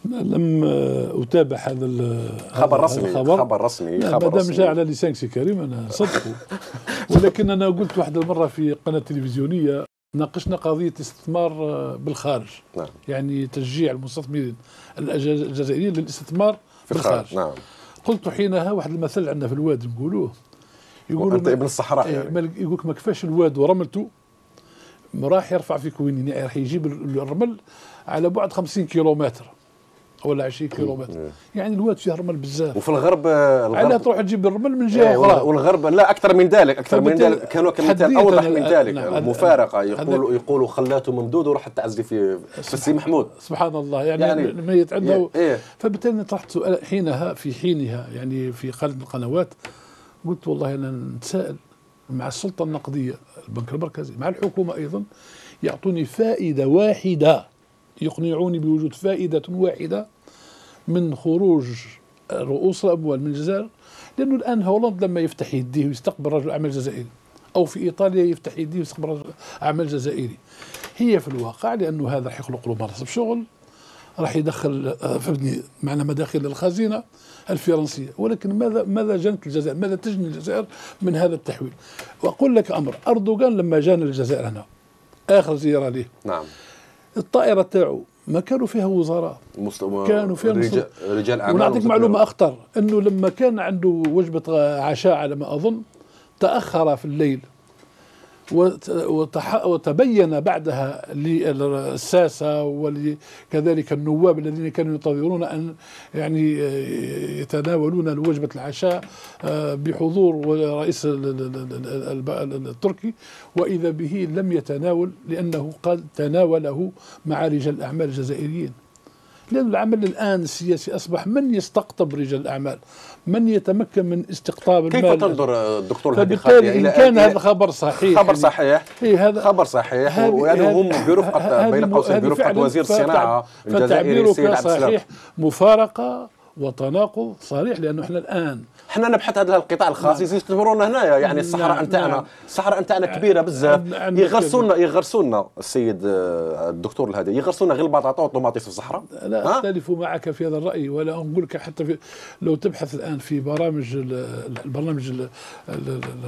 لم آه، اتابع هذا الخبر آه، رسمي الخبر. خبر رسمي خبر مادام جاء على لسانك سي كريم انا صدقه *laughs* ولكن انا قلت واحد المره في قناه تلفزيونيه ناقشنا قضيه الاستثمار بالخارج نعم. يعني تشجيع المستثمرين الجزائريين للاستثمار في بالخارج نعم. قلت حينها واحد المثل عندنا في الواد نقولوه يقول انت ابن الصحراء إيه، يعني يقول لك ما كفاش الواد ورملته راح يرفع فيك وين يعني راح يجيب الرمل على بعد 50 كيلومتر ولا 20 كيلومتر إيه. يعني الواد فيه رمل بزاف وفي الغرب آه، الغرب تروح تجيب الرمل من جهه إيه، اخرى ايه والغرب لا اكثر من ذلك اكثر من ذلك كانوا كمثال اوضح من ذلك نعم، يعني مفارقه يقول يقولوا خلاته ممدود وراح تعزي في السي محمود سبحان الله يعني, يعني الميت عنده ايه فبالتالي طرحت حينها في حينها يعني في قلب القنوات قلت والله انا نتساءل مع السلطه النقديه البنك المركزي مع الحكومه ايضا يعطوني فائده واحده يقنعوني بوجود فائده واحده من خروج رؤوس الاموال من الجزائر لانه الان هولندا لما يفتح يديه ويستقبل رجل اعمال جزائري او في ايطاليا يفتح يديه ويستقبل رجل اعمال جزائري هي في الواقع لانه هذا حيخلق له مناصب شغل راح يدخل آه، فهمتني معنا مداخل للخزينه الفرنسيه ولكن ماذا ماذا جنت الجزائر ماذا تجني الجزائر من هذا التحويل واقول لك امر اردوغان لما جانا الجزائر هنا اخر زياره له نعم الطائره تاعو ما كانوا فيها وزراء كانوا فيها رجال, رجال اعمال ونعطيك معلومه اخطر انه لما كان عنده وجبه عشاء على ما اظن تاخر في الليل وتبين بعدها للساسة وكذلك النواب الذين كانوا ينتظرون أن يعني آه، يتناولون وجبة العشاء آه، بحضور رئيس التركي وإذا به لم يتناول لأنه قد تناوله مع رجال الأعمال الجزائريين لأن العمل الآن السياسي أصبح من يستقطب رجال الأعمال من يتمكن من استقطاب كيف المال كيف تنظر الدكتور الهادي فبالتالي إن كان هذا الخبر صحيح خبر صحيح يعني هذا خبر صحيح وهذا هم برفقة بين قوسين برفقة وزير الصناعة الجزائري السيد عبد السلام مفارقة وتناقض صريح لأنه احنا الآن حنا نبحث هذا القطاع الخاص نعم. يستثمرونا هنايا يعني الصحراء نعم، نتاعنا نعم. الصحراء نتاعنا كبيره بزاف يغرسونا يغرسونا السيد آه، الدكتور الهادي يغرسونا غير البطاطا والطوماطيس في الصحراء لا اختلف معك في هذا الراي ولا نقول لك حتى في لو تبحث الان في برامج البرنامج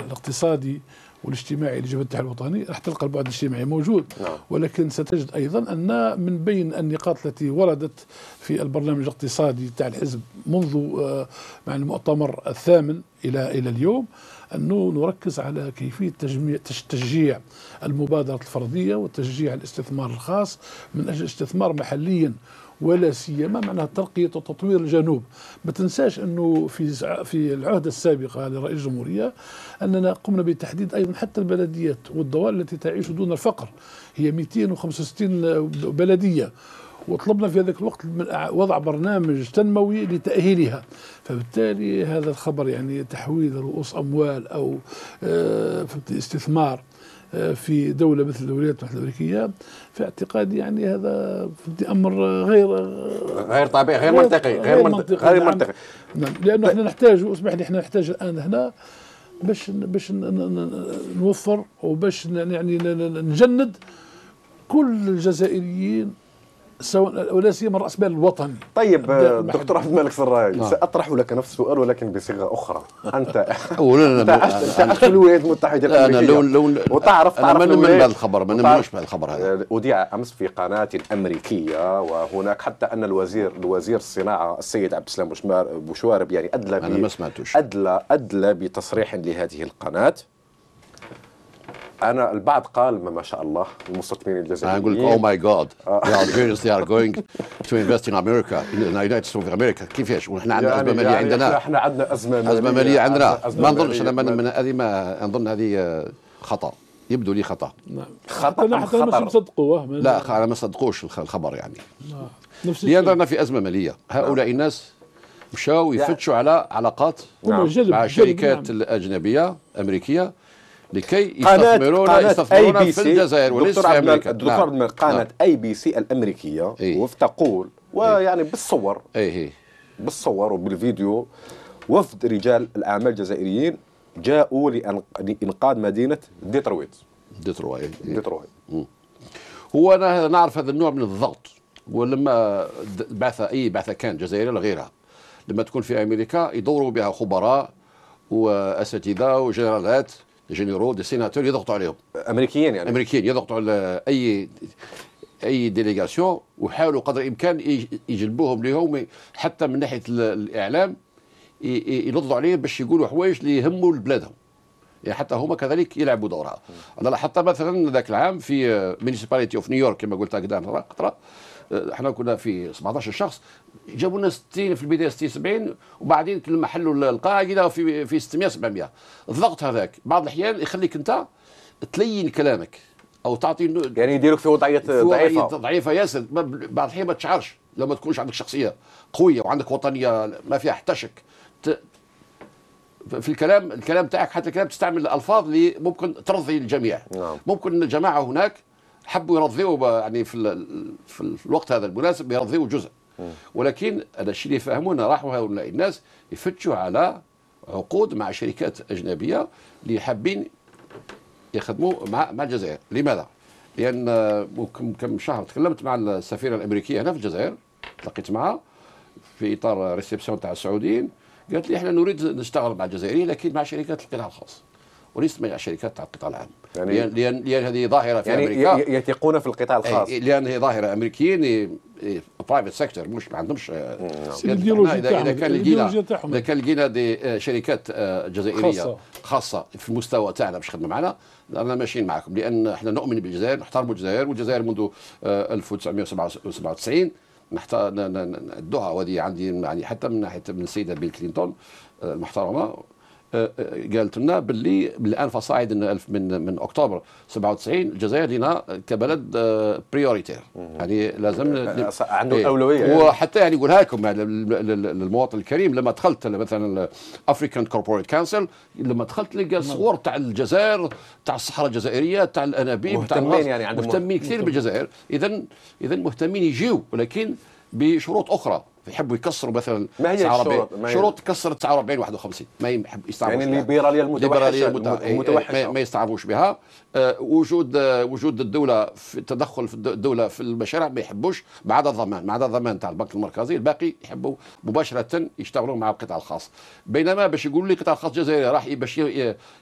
الاقتصادي والاجتماعي لجبهه الوطني راح تلقى البعد الاجتماعي موجود نعم. ولكن ستجد ايضا ان من بين النقاط التي وردت في البرنامج الاقتصادي تاع الحزب منذ آه، مع المؤتمر الثامن الى الى اليوم انه نركز على كيفيه تجميع تشجيع المبادره الفرديه وتشجيع الاستثمار الخاص من اجل الاستثمار محليا ولا سيما معناها ترقيه وتطوير الجنوب ما تنساش انه في في العهده السابقه لرئيس الجمهوريه اننا قمنا بتحديد ايضا حتى البلديات والدوائر التي تعيش دون الفقر هي 265 بلديه وطلبنا في ذلك الوقت وضع برنامج تنموي لتأهيلها فبالتالي هذا الخبر يعني تحويل رؤوس أموال أو آه، استثمار في دولة مثل الولايات المتحدة الأمريكية في اعتقادي يعني هذا أمر غير غير طبيعي غير منطقي غير منطقي غير نعم. منطقي نعم لأنه احنا نحتاج اسمح احنا نحتاج الآن هنا باش باش نوفر وباش يعني نجند كل الجزائريين سواء ولا سيما راس مال الوطني طيب آه، دكتور عبد الملك سراج نعم. ساطرح لك نفس السؤال ولكن بصيغه اخرى انت انت اخت الولايات المتحده الامريكيه انا لون لون وتعرف انا ما من بهذا الخبر ما مش بهذا الخبر هذا اذيع آه، امس في قناه الامريكيه وهناك حتى ان الوزير الوزير الصناعه السيد عبد السلام بوشوارب يعني ادلى انا ما سمعتوش ادلى ادلى بتصريح لهذه القناه انا البعض قال ما, ما شاء الله المستثمرين الجزائريين اقول لك او ماي جاد they are genius they are going to invest in America in the United States of America كيفاش ونحن عندنا يعني ازمه ماليه يعني عندنا احنا عندنا ازمه ماليه ازمه ماليه عندنا ما نظنش انا من هذه ما نظن هذه آه، خطا يبدو لي خطا نعم خطا حتى خطر. مصدقوه لا انا ما صدقوش الخبر يعني نعم. نفس الشيء لاننا في ازمه ماليه هؤلاء نعم. الناس مشاو يفتشوا يعني- على علاقات نعم. مع شركات نعم. الاجنبيه امريكيه لكي يستثمرون قناة يستثمرون في الجزائر وليس في امريكا دكتور نعم. نعم. قناه نعم. اي بي سي الامريكيه إيه؟ تقول إيه. ويعني بالصور إيه،, إيه؟ بالصور وبالفيديو وفد رجال الاعمال الجزائريين جاءوا لانقاذ مدينه ديترويت ديترويت إيه. ديترويت هو انا نعرف هذا النوع من الضغط ولما بعثه اي بعثه كان جزائريه لغيرها لما تكون في امريكا يدوروا بها خبراء واساتذه وجنرالات جينيرو دي سيناتور يضغطوا عليهم امريكيين يعني امريكيين يضغطوا على اي اي ديليغاسيون وحاولوا قدر الامكان يجلبوهم ليهم حتى من ناحيه الاعلام ينضوا عليهم باش يقولوا حوايج اللي يهموا لبلادهم يعني حتى هما كذلك يلعبوا دورها انا لاحظت مثلا ذاك العام في مينيسيباليتي اوف نيويورك كما قلت هكذا قطره احنا كنا في 17 شخص جابوا لنا 60 في البدايه 60 70 وبعدين لما حلوا القاعه لقيناها في في 600 700 الضغط هذاك بعض الاحيان يخليك انت تلين كلامك او تعطي يعني يديروك في وضعيه ضعيفه ضعيفه ياسر بعض الاحيان ما تشعرش لما تكونش عندك شخصيه قويه وعندك وطنيه ما فيها حتى شك في الكلام الكلام تاعك حتى الكلام تستعمل الالفاظ اللي ممكن ترضي الجميع نعم. ممكن الجماعه هناك حبوا يرضيوا يعني في, ال... في الوقت هذا المناسب يرضيوا جزء ولكن هذا الشيء اللي يفهمونا راحوا هؤلاء الناس يفتشوا على عقود مع شركات اجنبيه اللي حابين يخدموا مع مع الجزائر لماذا؟ لان آه، كم شهر تكلمت مع السفيره الامريكيه هنا في الجزائر تلقيت معها في اطار ريسبسيون تاع السعوديين قالت لي احنا نريد نشتغل مع الجزائريين لكن مع شركات القطاع الخاص وليست جميع الشركات تاع القطاع العام يعني لان لان, هذه ظاهره في يعني امريكا يثقون في القطاع إيه، الخاص لان هي ظاهره امريكيين برايفت سيكتور مش ما عندهمش آه، اذا كان لقينا اذا كان لقينا دي آه، شركات آه، جزائريه خاصة. خاصه في المستوى تاعنا باش تخدم معنا رانا ماشيين معكم لان احنا نؤمن بالجزائر نحترم الجزائر والجزائر منذ 1997 نحتاج ندوها وهذه عندي يعني حتى من ناحيه من السيده بيل كلينتون المحترمه أه، أه، قالت لنا باللي الان فصاعد من من اكتوبر 97 الجزائر لنا كبلد بريوريتير أه، يعني لازم عنده إيه. اولويه وحتى يعني يقولها لكم يعني للمواطن الكريم لما دخلت مثلا افريكان كوربوريت كانسل لما دخلت لقى صور تاع الجزائر تاع الصحراء الجزائريه تاع الانابيب تاع مهتمين يعني عندهم مهتمين كثير بالجزائر اذا اذا مهتمين يجيو ولكن بشروط اخرى يحبوا يكسروا مثلا ما هي الشروط ما هي شروط كسرت 49 51 ما يحب يستعربوش يعني الليبراليه المتوحشه إيه، المتوحشه ما يستعربوش بها آه، وجود وجود الدوله في التدخل في الدوله في المشاريع ما يحبوش ما عدا الضمان ما عدا الضمان تاع البنك المركزي الباقي يحبوا مباشره يشتغلوا مع القطاع الخاص بينما باش يقول لي القطاع الخاص الجزائري راح باش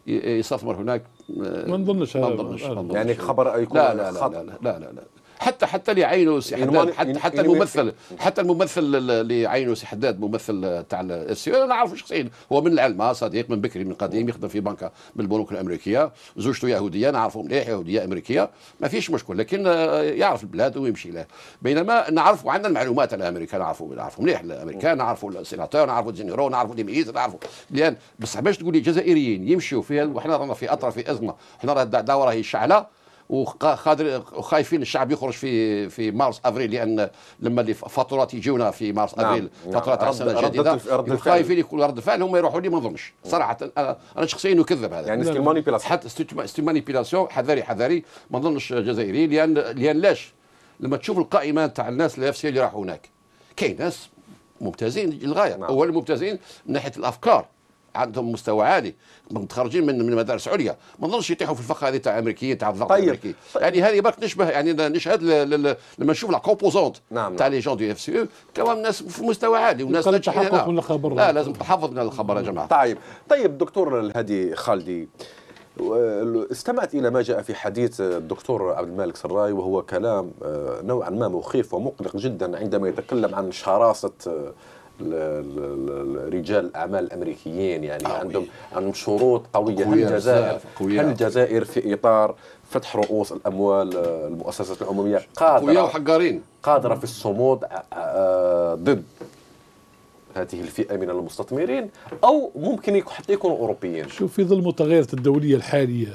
يستثمر هناك آه، ما نظنش ما نظنش آه، يعني خبر يكون لا لا لا لا لا, لا, لا, لا حتى حتى اللي سي حداد حتى حتى الممثل حتى الممثل اللي عينه سي حداد ممثل تاع السي انا نعرفه شخصيا هو من العلم آه، صديق من بكري من قديم يخدم في بنكه من البنوك الامريكيه زوجته يهوديه نعرفه مليح يهوديه امريكيه ما فيش مشكل لكن آه، يعرف البلاد ويمشي له بينما نعرفوا عندنا المعلومات على امريكا نعرفوا نعرفوا مليح الامريكان نعرفوا السيناتور نعرفوا دينيرو نعرفوا ديميز نعرفوا لان بصح باش تقول لي جزائريين يمشوا فيها وحنا رانا في اطراف ازمه حنا راه الدعوه راهي شعله وخايفين الشعب يخرج في في مارس افريل لان لما الفاتورات يجونا في مارس نعم. افريل نعم. فتره نعم. السنه الجديده خايفين يكون رد فعل هم يروحوا لي ما نظنش صراحه انا انا شخصيا نكذب هذا يعني حتى سيتي مانيبيلاسيون حذاري حذاري ما نظنش جزائري لان لان لاش لما تشوف القائمه تاع الناس اللي, اللي راحوا هناك كاين ناس ممتازين للغايه نعم. اولا ممتازين من ناحيه الافكار عندهم مستوى عالي متخرجين من من مدارس عليا ما نظنش يطيحوا في الفخ هذه تاع امريكيين تاع الضغط طيب. الامريكي يعني هذه برك نشبه يعني نشهد لما نشوف لا كومبوزونت نعم،, نعم تاع لي جون دي اف سي توا ناس في مستوى عالي وناس تحقق من الخبر لا لازم تحفظ من الخبر يا جماعه طيب طيب دكتور الهادي خالدي استمعت الى ما جاء في حديث الدكتور عبد المالك سراي وهو كلام آه، نوعا ما مخيف ومقلق جدا عندما يتكلم عن شراسه آه، رجال الاعمال الامريكيين يعني قوي. عندهم عندهم شروط قويه هل الجزائر هل الجزائر في اطار فتح رؤوس الاموال آه، المؤسسات العموميه قادره وحقارين قادره في الصمود آه، آه، ضد هذه الفئه من المستثمرين او ممكن حتى يكونوا اوروبيين شوف في ظل المتغيرات الدوليه الحاليه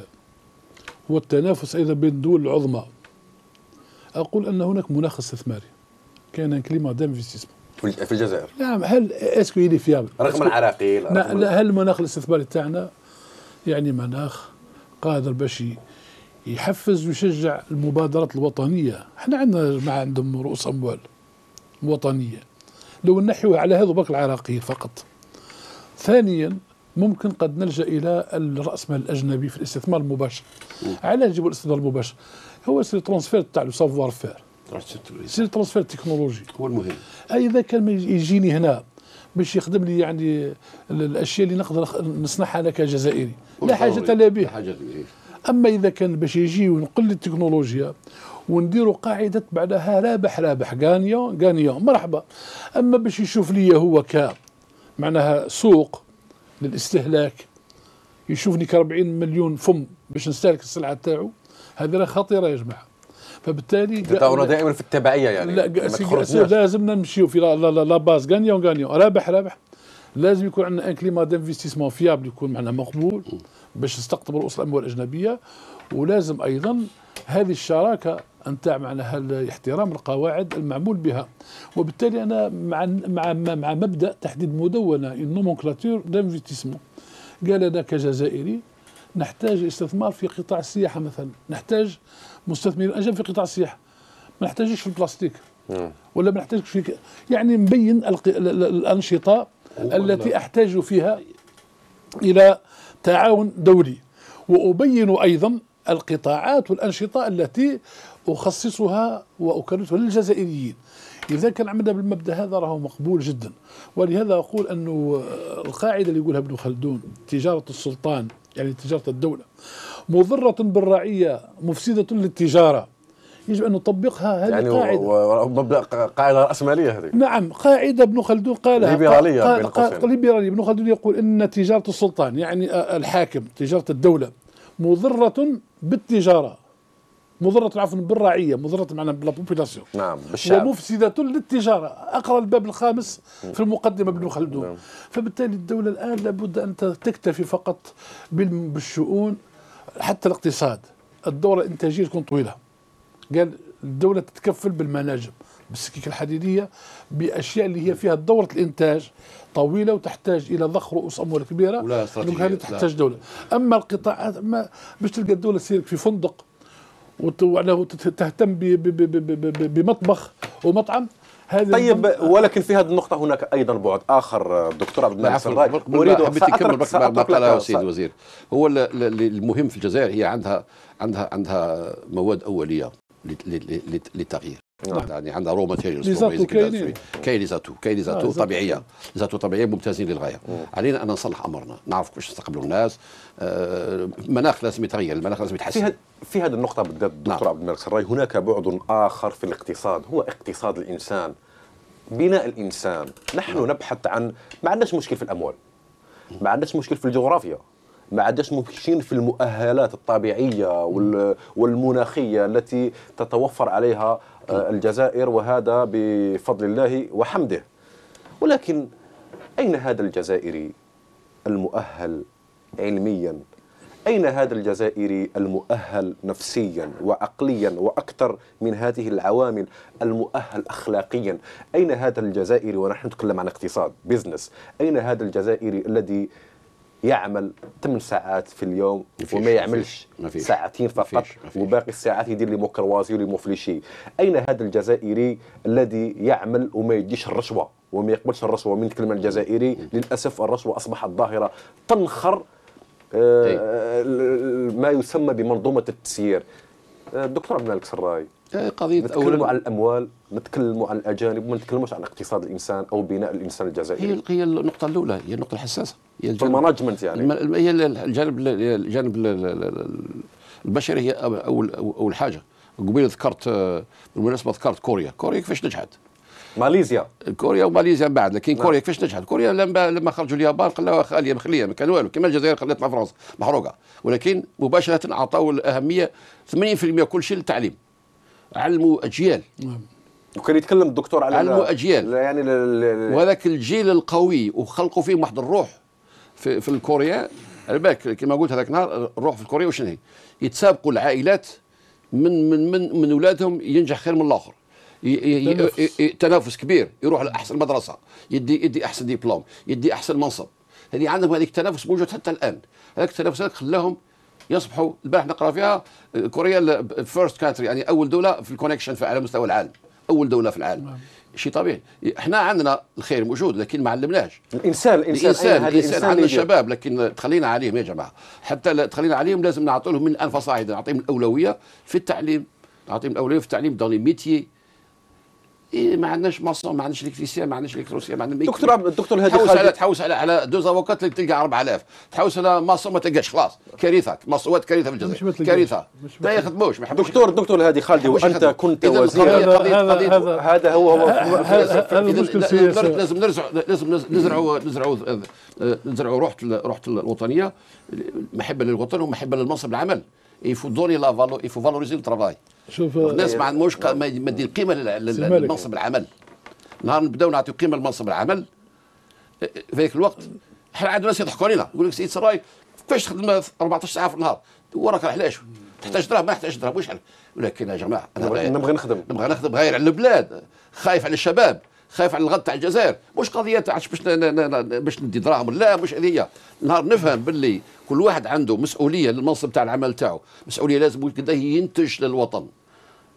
والتنافس ايضا بين الدول العظمى اقول ان هناك مناخ استثماري كان كليما دانفستيسمون في الجزائر نعم هل اسكو يلي فيابل رغم العراقيل لا, لا هل المناخ الاستثماري تاعنا يعني مناخ قادر باش يحفز ويشجع المبادرات الوطنيه احنا عندنا جماعه عندهم رؤوس اموال وطنيه لو نحيو على هذا برك العراقيل فقط ثانيا ممكن قد نلجا الى الراسمال الاجنبي في الاستثمار المباشر علاش نجيبوا الاستثمار المباشر هو سي ترونسفير تاع لو سافوار فير سير ترانسفير تكنولوجي هو المهم اي اذا كان يجيني هنا باش يخدم لي يعني الاشياء اللي نقدر نصنعها انا كجزائري لا حاجه لا به اما اذا كان باش يجي ونقل التكنولوجيا ونديروا قاعده بعدها رابح رابح غانيو غانيو مرحبا اما باش يشوف لي هو ك معناها سوق للاستهلاك يشوفني ك 40 مليون فم باش نستهلك السلعه تاعو هذه راه خطيره يا جماعه فبالتالي تدورنا دائما في التبعيه يعني لا لازم نمشيو في لا, لا, لا باز غانيون غانيون رابح رابح لازم يكون عندنا ان كليما دانفستيسمون فيابل يكون معنا مقبول باش نستقطب رؤوس الاموال الاجنبيه ولازم ايضا هذه الشراكه نتاع معناها احترام القواعد المعمول بها وبالتالي انا مع مع مع مبدا تحديد مدونه النومونكلاتور دانفستيسمون قال انا كجزائري نحتاج استثمار في قطاع السياحه مثلا نحتاج مستثمرين اجانب في قطاع السياحه ما نحتاجش في البلاستيك نعم. ولا ما نحتاجش في يعني مبين الانشطه التي احتاج فيها الى تعاون دولي وابين ايضا القطاعات والانشطه التي اخصصها واكرسها للجزائريين اذا كان عملنا بالمبدا هذا راه مقبول جدا ولهذا اقول انه القاعده اللي يقولها ابن خلدون تجاره السلطان يعني تجارة الدولة مضرة بالرعية مفسدة للتجارة يجب أن نطبقها هذه يعني قاعدة مبدأ قاعدة رأسمالية هذه نعم قاعدة ابن خلدون قالها ليبرالية قال قال ليبرالية ابن خلدون يقول أن تجارة السلطان يعني آه، الحاكم تجارة الدولة مضرة بالتجارة مضرة عفوا بالرعية مضرة معنا بالبوبيلاسيون نعم بالشعب ومفسدة للتجارة أقرأ الباب الخامس في المقدمة بن خلدون نعم. فبالتالي الدولة الآن لابد أن تكتفي فقط بالشؤون حتى الاقتصاد الدورة الإنتاجية تكون طويلة قال الدولة تتكفل بالمناجم بالسكيك الحديدية بأشياء اللي هي فيها دورة الإنتاج طويلة وتحتاج إلى ضخ رؤوس أموال كبيرة ولا هذه تحتاج دولة أما القطاعات ما باش تلقى الدولة تسيرك في فندق وانه تهتم بمطبخ ومطعم هذا طيب ولكن في هذه النقطة هناك أيضا بعد آخر دكتور عبد الملك سراج أريد حبيت أكمل ما قاله السيد الوزير هو المهم في الجزائر هي عندها عندها عندها مواد أولية للتغيير نعم. نعم. يعني عندها رو ماتيريالز كاين لي زاتو كاين لي آه، زاتو طبيعيه لي زاتو طبيعيه ممتازين للغايه علينا ان نصلح امرنا نعرف كيفاش نستقبلوا الناس المناخ آه، لازم يتغير المناخ لازم يتحسن في, هد... في هذه النقطه بالذات نعم. دكتور عبد الملك سراي هناك بعد اخر في الاقتصاد هو اقتصاد الانسان بناء الانسان نحن مم. نعم. نبحث عن ما عندناش مشكل في الاموال ما عندناش مشكل في الجغرافيا ما عندناش مشكلين في المؤهلات الطبيعيه والمناخيه التي تتوفر عليها آه، الجزائر وهذا بفضل الله وحمده ولكن أين هذا الجزائري المؤهل علميا أين هذا الجزائري المؤهل نفسيا وعقليا وأكثر من هذه العوامل المؤهل أخلاقيا أين هذا الجزائري ونحن نتكلم عن اقتصاد بيزنس أين هذا الجزائري الذي يعمل 8 ساعات في اليوم مفيش وما يعملش مفيش ساعتين فقط مفيش مفيش وباقي الساعات يدير لي موكروازي ولي مفليشي اين هذا الجزائري الذي يعمل وما يديش الرشوه وما يقبلش الرشوه من كلمة الجزائري للاسف الرشوه اصبحت ظاهره تنخر آه، إيه. آه، ما يسمى بمنظومه التسيير الدكتور آه، عبد الملك سراي إيه، قضيه نتكلموا على الاموال نتكلموا على الاجانب وما نتكلموش على اقتصاد الانسان او بناء الانسان الجزائري هي هي النقطه الاولى هي النقطه الحساسه هي الجانب المانجمنت يعني هي الجانب الجانب البشري هي اول اول حاجه قبيل ذكرت آه، بالمناسبه ذكرت كوريا كوريا كيفاش نجحت ماليزيا كوريا وماليزيا بعد لكن نعم. كوريا كيفاش نجحت كوريا لما لما خرجوا اليابان خلاوها خاليه مخليه ما كان والو كما الجزائر خلات مع فرنسا محروقه ولكن مباشره اعطوا الاهميه 80% كل شيء للتعليم علموا اجيال نعم. وكان يتكلم الدكتور على علموا اجيال يعني وهذاك الجيل القوي وخلقوا فيه واحد الروح في, في الكوريا الباك كما قلت هذاك النهار الروح في الكوريا وشنو هي يتسابقوا العائلات من من من من اولادهم ينجح خير من الاخر تنافس. كبير يروح لاحسن مدرسه يدي يدي احسن دبلوم يدي احسن منصب هذه عندهم هذيك التنافس موجود حتى الان هذاك التنافس هذاك خلاهم يصبحوا البارح نقرا فيها آه، كوريا فيرست كانتري يعني اول دوله في الكونكشن على مستوى العالم اول دوله في العالم نعم. شيء طبيعي احنا عندنا الخير موجود لكن ما علمناش الانسان الانسان الانسان, الإنسان, الإنسان عندنا الشباب لكن تخلينا عليهم يا جماعه حتى تخلينا عليهم لازم نعطيهم من انف صاعدا نعطيهم الاولويه في التعليم نعطيهم الاولويه في التعليم دون ميتي إيه ما عندناش ماسون ما عندناش الكتريسيا ما عندناش الكتروسيا ما عندناش دكتور دكتور هادي تحوس على تحوس على على دوز افوكات تلقى 4000 تحوس على ماسون ما تلقاش خلاص كارثه ماسوات كارثه في الجزائر كارثه ما يخدموش ما يحبوش دكتور دكتور هادي خالدي وانت كنت وزير هذا هذا هو لازم نرجع لازم نزرعوا نزرعوا نزرعوا روح روح الوطنيه محبه للوطن ومحبه للمنصب العمل il faut donner la valeur, il faut valoriser le travail. شوف الناس آه، آه، ما عندهمش ما يدير قيمه لمنصب العمل. نهار نبداو نعطيو قيمه لمنصب العمل آه، في ذاك الوقت حنا عندنا ناس يضحكوا علينا يقول لك سيد سراي كيفاش تخدم 14 ساعه في النهار؟ وراك علاش؟ تحتاج دراهم ما تحتاج دراهم وشحال؟ ولكن يا جماعه انا نبغي نخدم نبغي نخدم غير على البلاد خايف على الشباب خايف على الغد تاع الجزائر مش قضيه تاع باش باش ندي دراهم لا مش هذيا نهار نفهم باللي كل واحد عنده مسؤوليه للمنصب تاع العمل تاعو مسؤوليه لازم قد ينتج للوطن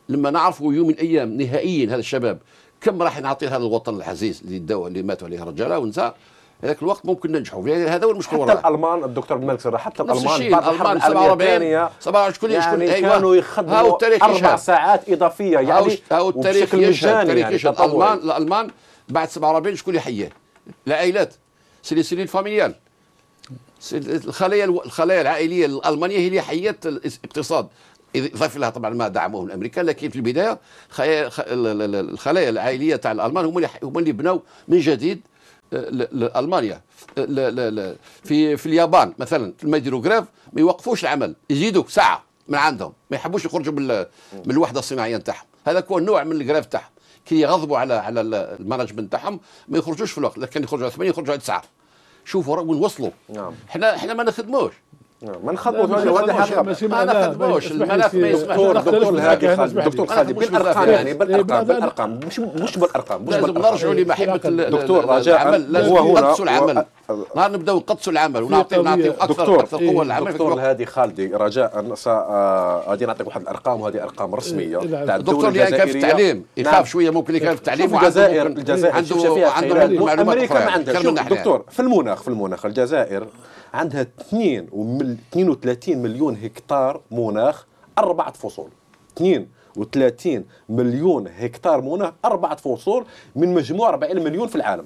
لما نعرفوا يوم من الايام نهائيا هذا الشباب كم راح نعطي هذا الوطن العزيز اللي اللي ماتوا عليه رجاله ونساء هذاك الوقت ممكن ننجحوا يعني هذا هو المشكل حتى الالمان الدكتور مالك سراح حتى الالمان بعد الالمان 47 47 شكون يعني أيوة. كانوا يخدموا اربع ساعات اضافيه يعني هاو التاريخ يشهد التاريخ يعني يشهد الالمان الالمان بعد 47 شكون اللي حياه؟ العائلات سيدي سيدي سيلين الخلايا الخلايا العائليه الالمانيه هي اللي حيات الاقتصاد اضاف لها طبعا ما دعموه الامريكان لكن في البدايه الخلايا العائليه تاع الالمان هم اللي هما اللي بنوا من جديد لالمانيا في في اليابان مثلا لما يديروا غريف ما يوقفوش العمل يزيدوك ساعه من عندهم ما يحبوش يخرجوا من من الوحده الصناعيه نتاعهم هذا هو نوع من الغريف تاعهم كي يغضبوا على على المانجمنت تاعهم ما يخرجوش في الوقت لكن يخرجوا على 8 يخرجوا على 9 شوفوا وين وصلوا نعم. احنا احنا ما نخدموش من نعم. خطبوا الراجل واضح ما نخدموش الملف ما يسمحش دكتور هادي خالد دكتور خالد بالارقام يعني بالارقام بالارقام مش مش بالارقام مش لازم نرجعوا لمحبه دكتور رجاء هو هنا قدسوا العمل نحن نبداو نقدسوا العمل ونعطي نعطيو اكثر اكثر قوه إيه، للعمل دكتور هادي خالدي رجاء غادي آه، نعطيك واحد الارقام وهذه ارقام رسميه إيه، إيه، تاع الدكتور اللي كان في التعليم يخاف نعم. شويه ممكن اللي كان في التعليم الجزائر الجزائر عنده عنده معلومات امريكا ما عندهاش يعني. دكتور في المناخ في المناخ الجزائر عندها 32 مليون هكتار مناخ أربعة فصول 32 مليون هكتار مناخ أربعة فصول من مجموع 40 مليون في العالم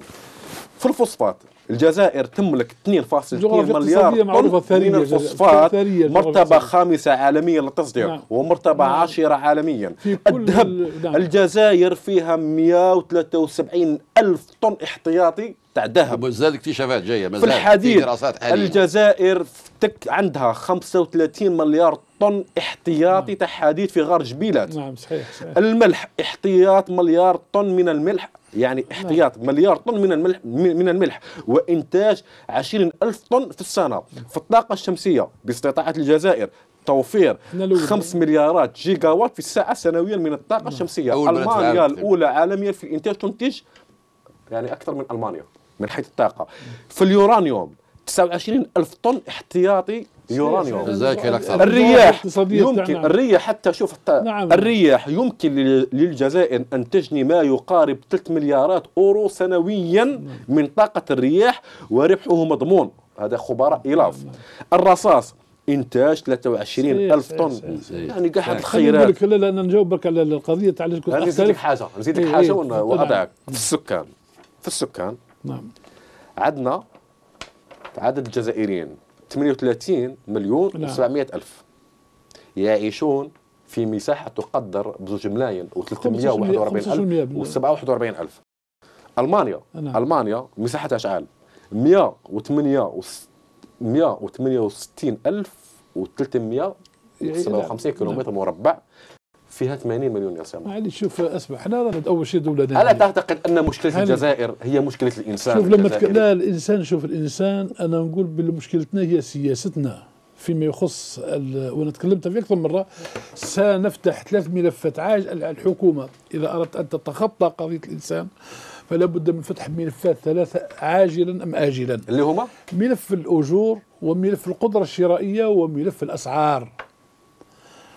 في الفوسفات الجزائر تملك 2.2 مليار طن من الفوسفات مرتبة خامسة عالميا للتصدير نعم. ومرتبة نعم. عاشرة عالميا في الذهب نعم. الجزائر فيها 173 ألف طن احتياطي تاع الذهب وزاد اكتشافات جايه مازال في الحديد في دراسات حالية. الجزائر تك عندها 35 مليار طن احتياطي نعم. تاع حديد في غار جبيلات نعم صحيح, صحيح. الملح احتياط مليار طن من الملح يعني نعم. احتياط نعم. مليار طن من الملح من الملح وانتاج 20 ألف طن في السنه في الطاقه الشمسيه باستطاعه الجزائر توفير 5 مليارات جيجا وات في الساعه سنويا من الطاقه نعم. الشمسيه المانيا الاولى عالميا في الانتاج تنتج يعني اكثر من المانيا من حيث الطاقه في اليورانيوم 29 ألف طن احتياطي يورانيوم الرياح يمكن الرياح حتى شوف نعم. الرياح يمكن للجزائر ان تجني ما يقارب 3 مليارات اورو سنويا من طاقه الرياح وربحه مضمون هذا خبراء نعم. إلاف الرصاص انتاج 23 الف طن يعني كاع هاد الخيرات لا لا انا نجاوبك على القضيه تاع علاش كنت نسيت حاجه نسيت إيه، حاجه إيه. وضعك في السكان في السكان نعم عندنا عدد الجزائريين 38 مليون نعم. و700 ألف يعيشون في مساحة تقدر بزوج ملايين و341 ألف و 741 ألف ألمانيا نعم. ألمانيا مساحتها شحال 168 168 ألف و357 نعم. كيلومتر مربع فيها 80 مليون يا ياسين معليش شوف اسمع احنا رانا اول شيء دوله دانية. الا تعتقد ان مشكله الجزائر هي مشكله الانسان شوف لما تك... لا الانسان شوف الانسان انا نقول مشكلتنا هي سياستنا فيما يخص ال... وانا تكلمت في اكثر مره سنفتح ثلاث ملفات عاج على الحكومه اذا اردت ان تتخطى قضيه الانسان فلا بد من فتح ملفات ثلاثه عاجلا ام اجلا اللي هما ملف الاجور وملف القدره الشرائيه وملف الاسعار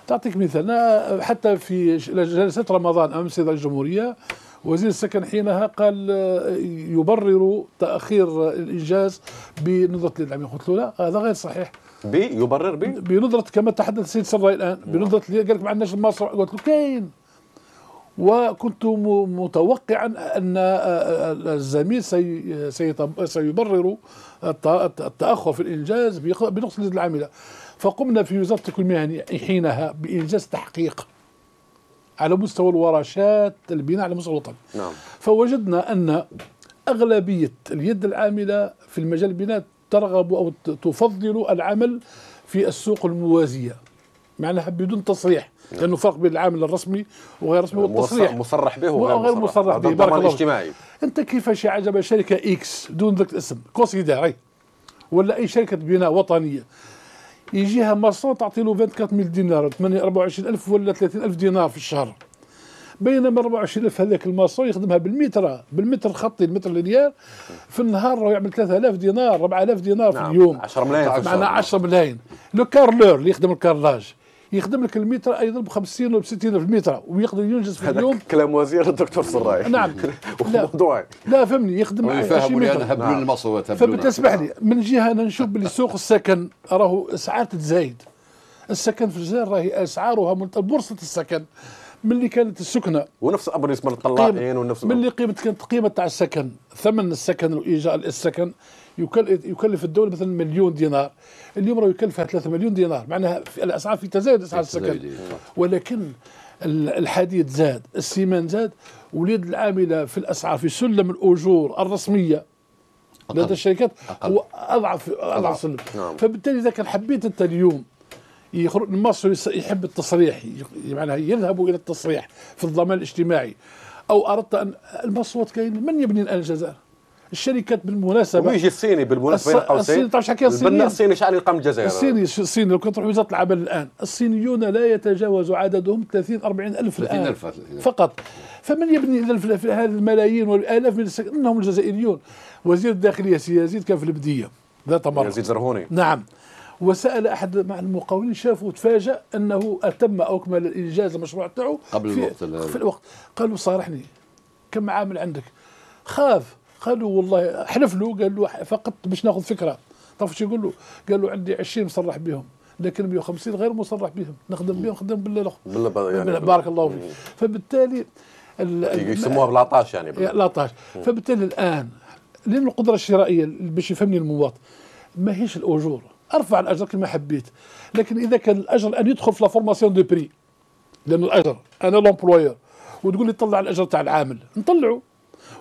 تعطيك مثال حتى في جلسة رمضان أمس الجمهورية وزير السكن حينها قال آه، يبرر تاخير الانجاز بنظره الادعام قلت له لا هذا غير صحيح بي يبرر بي بنظره كما تحدث السيد سراي الان نعم. بنظره قال لك ما عندناش المشروع قلت له كاين وكنت متوقعا ان آه، آه، الزميل سي سيبرر التاخر في الانجاز بنقص العامله فقمنا في وزارة التكوين المهني يعني حينها بإنجاز تحقيق على مستوى الورشات البناء على مستوى الوطن نعم. فوجدنا أن أغلبية اليد العاملة في المجال البناء ترغب أو تفضل العمل في السوق الموازية معناها بدون تصريح نعم. لانه فرق بين العامل الرسمي وغير الرسمي يعني والتصريح مصرح به وغير مصرح, مصرح به بارك الله اجتماعي انت كيفاش عجب شركه اكس دون ذكر اسم كوسيداري ولا اي شركه بناء وطنيه يجيها مصر تعطي له 24000 دينار 24000 ولا 30000 دينار في الشهر بينما 24000 هذاك الماصون يخدمها بالمتر بالمتر الخطي المتر لينيار في النهار راه يعمل 3000 دينار 4000 دينار في نعم. اليوم 10 ملايين معنا 10 ملايين لو كارلور اللي يخدم الكارلاج يخدم لك المتر ايضا ب 50 ولا ب 60 الف متر ويقدر ينجز في اليوم كلام وزير الدكتور سراي نعم *laughs* لا, لا فهمني يخدم فهموا شيء انا هبلون المصوى فبالتالي اسمح لي من جهه انا نشوف باللي سوق السكن راه اسعار تتزايد السكن في الجزائر راهي اسعارها بورصه السكن ملي كانت السكنه ونفس الامر بالنسبه للطلاقين ونفس من ملي قيمه كانت قيمه تاع السكن ثمن السكن وايجار السكن يكلف الدوله مثلا مليون دينار اليوم راه يكلفها 3 مليون دينار معناها في الاسعار في تزايد اسعار السكن إيه، ولكن الحديد زاد السيمان زاد وليد العامله في الاسعار في سلم الاجور الرسميه أقل. لدى الشركات أقل. هو اضعف اضعف سلم نعم. فبالتالي اذا كان حبيت انت اليوم يخرج المصري يحب التصريح معناها يذهب الى التصريح في الضمان الاجتماعي او اردت ان المصوت كاين من يبني الان الجزائر؟ الشركات بالمناسبه ويجي الصيني بالمناسبه بين قوسين الصيني تعرف حكايه الصيني الصيني شحال يقام الجزائر الصيني الصيني لو كنت تروح وزاره العمل الان الصينيون لا يتجاوز عددهم 30 40 الف الان ألف. فقط فمن يبني هذه الملايين والالاف من السكن انهم الجزائريون وزير الداخليه سي يزيد كان في البديه ذات مره يزيد زرهوني نعم وسال احد مع المقاولين شافوا تفاجا انه اتم او اكمل الانجاز المشروع تاعو قبل في الوقت في الوقت قالوا صارحني كم عامل عندك خاف قالوا والله حلف له قال له فقط باش ناخذ فكره تعرف شو يقول له؟ قال له عندي 20 مصرح بهم لكن 150 غير مصرح بهم نخدم بهم نخدم بالله الاخر بالله يعني بارك الله فيك فبالتالي يسموها بال يعني بلاطاش فبالتالي الان لان القدره الشرائيه باش يفهمني المواطن ماهيش الاجور ارفع الاجر كما حبيت لكن اذا كان الاجر ان يدخل في لا فورماسيون دو بري لانه الاجر انا لومبلويور وتقول لي طلع الاجر تاع العامل نطلعه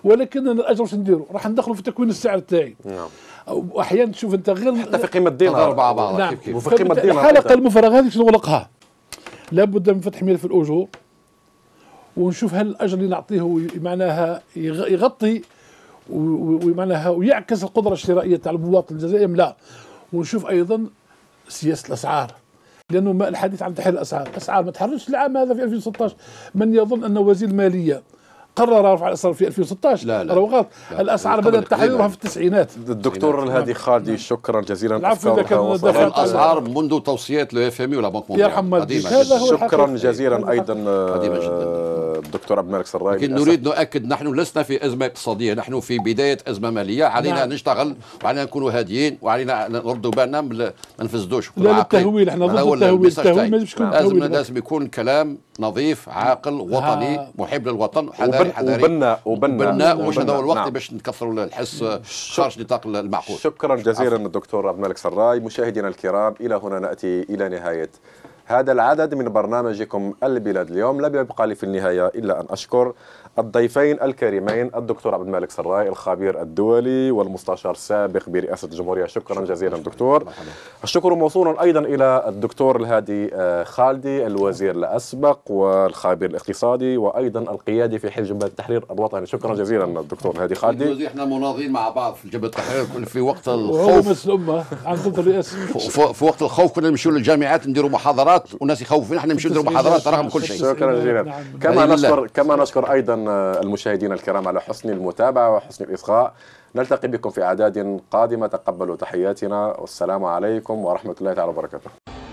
ولكن الاجر واش نديروا راح ندخلوا في تكوين السعر تاعي نعم واحيانا تشوف انت غير حتى في قيمه الدينار مع بعض نعم كيف كيف. وفي قيمه الدينار الحلقه المفرغه هذه شنو نغلقها لابد من فتح ملف الاجور ونشوف هل الاجر اللي نعطيه معناها يغطي ومعناها ويعكس القدره الشرائيه تاع المواطن الجزائري لا ونشوف ايضا سياسه الاسعار لانه الحديث عن تحرير الاسعار، الاسعار ما تحررش العام هذا في 2016 من يظن ان وزير الماليه قرر رفع الاسعار في 2016 لا لا غلط الاسعار بدات تحررها في التسعينات الدكتور الهادي خالدي نعم. شكرا جزيلا العفو الاسعار منذ توصيات لو اف ام ولا بنك مونديال يرحم شكرا جزيلا ايضا آه، قديمه جدا الدكتور عبد الملك سراي لكن نريد نؤكد نحن لسنا في ازمه اقتصاديه نحن في بدايه ازمه ماليه علينا نعم. نشتغل وعلينا نكونوا هاديين وعلينا نردوا بالنا ما نفسدوش لا للتهويل احنا ضد التهويل التهويل لازم لازم يكون نعم. كلام نظيف عاقل نعم. وطني آه. محب للوطن حذاري حذاري وبنا وبنا واش هذا هو الوقت نعم. باش نكثروا الحس خارج نطاق المعقول شكرا جزيلا الدكتور عبد الملك سراي مشاهدينا الكرام الى هنا ناتي الى نهايه هذا العدد من برنامجكم البلاد اليوم لم يبقى لي في النهاية إلا أن أشكر الضيفين الكريمين الدكتور عبد الملك سراي الخبير الدولي والمستشار السابق برئاسة الجمهورية شكرا جزيلا دكتور الشكر موصول أيضا إلى الدكتور الهادي آه، خالدي الوزير الأسبق والخبير الاقتصادي وأيضا القيادي في حزب التحرير الوطني شكرا جزيلا الدكتور الهادي خالدي احنا مناضلين مع بعض في جبهة التحرير في وقت الخوف في وقت الخوف كنا نمشيو للجامعات نديروا محاضرات محاضرات والناس يخوفون احنا نمشيو نديروا محاضرات رغم كل شيء شكرا جزيلا نعم. كما نشكر نعم. نعم. كما نشكر ايضا المشاهدين الكرام على حسن المتابعه وحسن الاصغاء نلتقي بكم في اعداد قادمه تقبلوا تحياتنا والسلام عليكم ورحمه الله تعالى وبركاته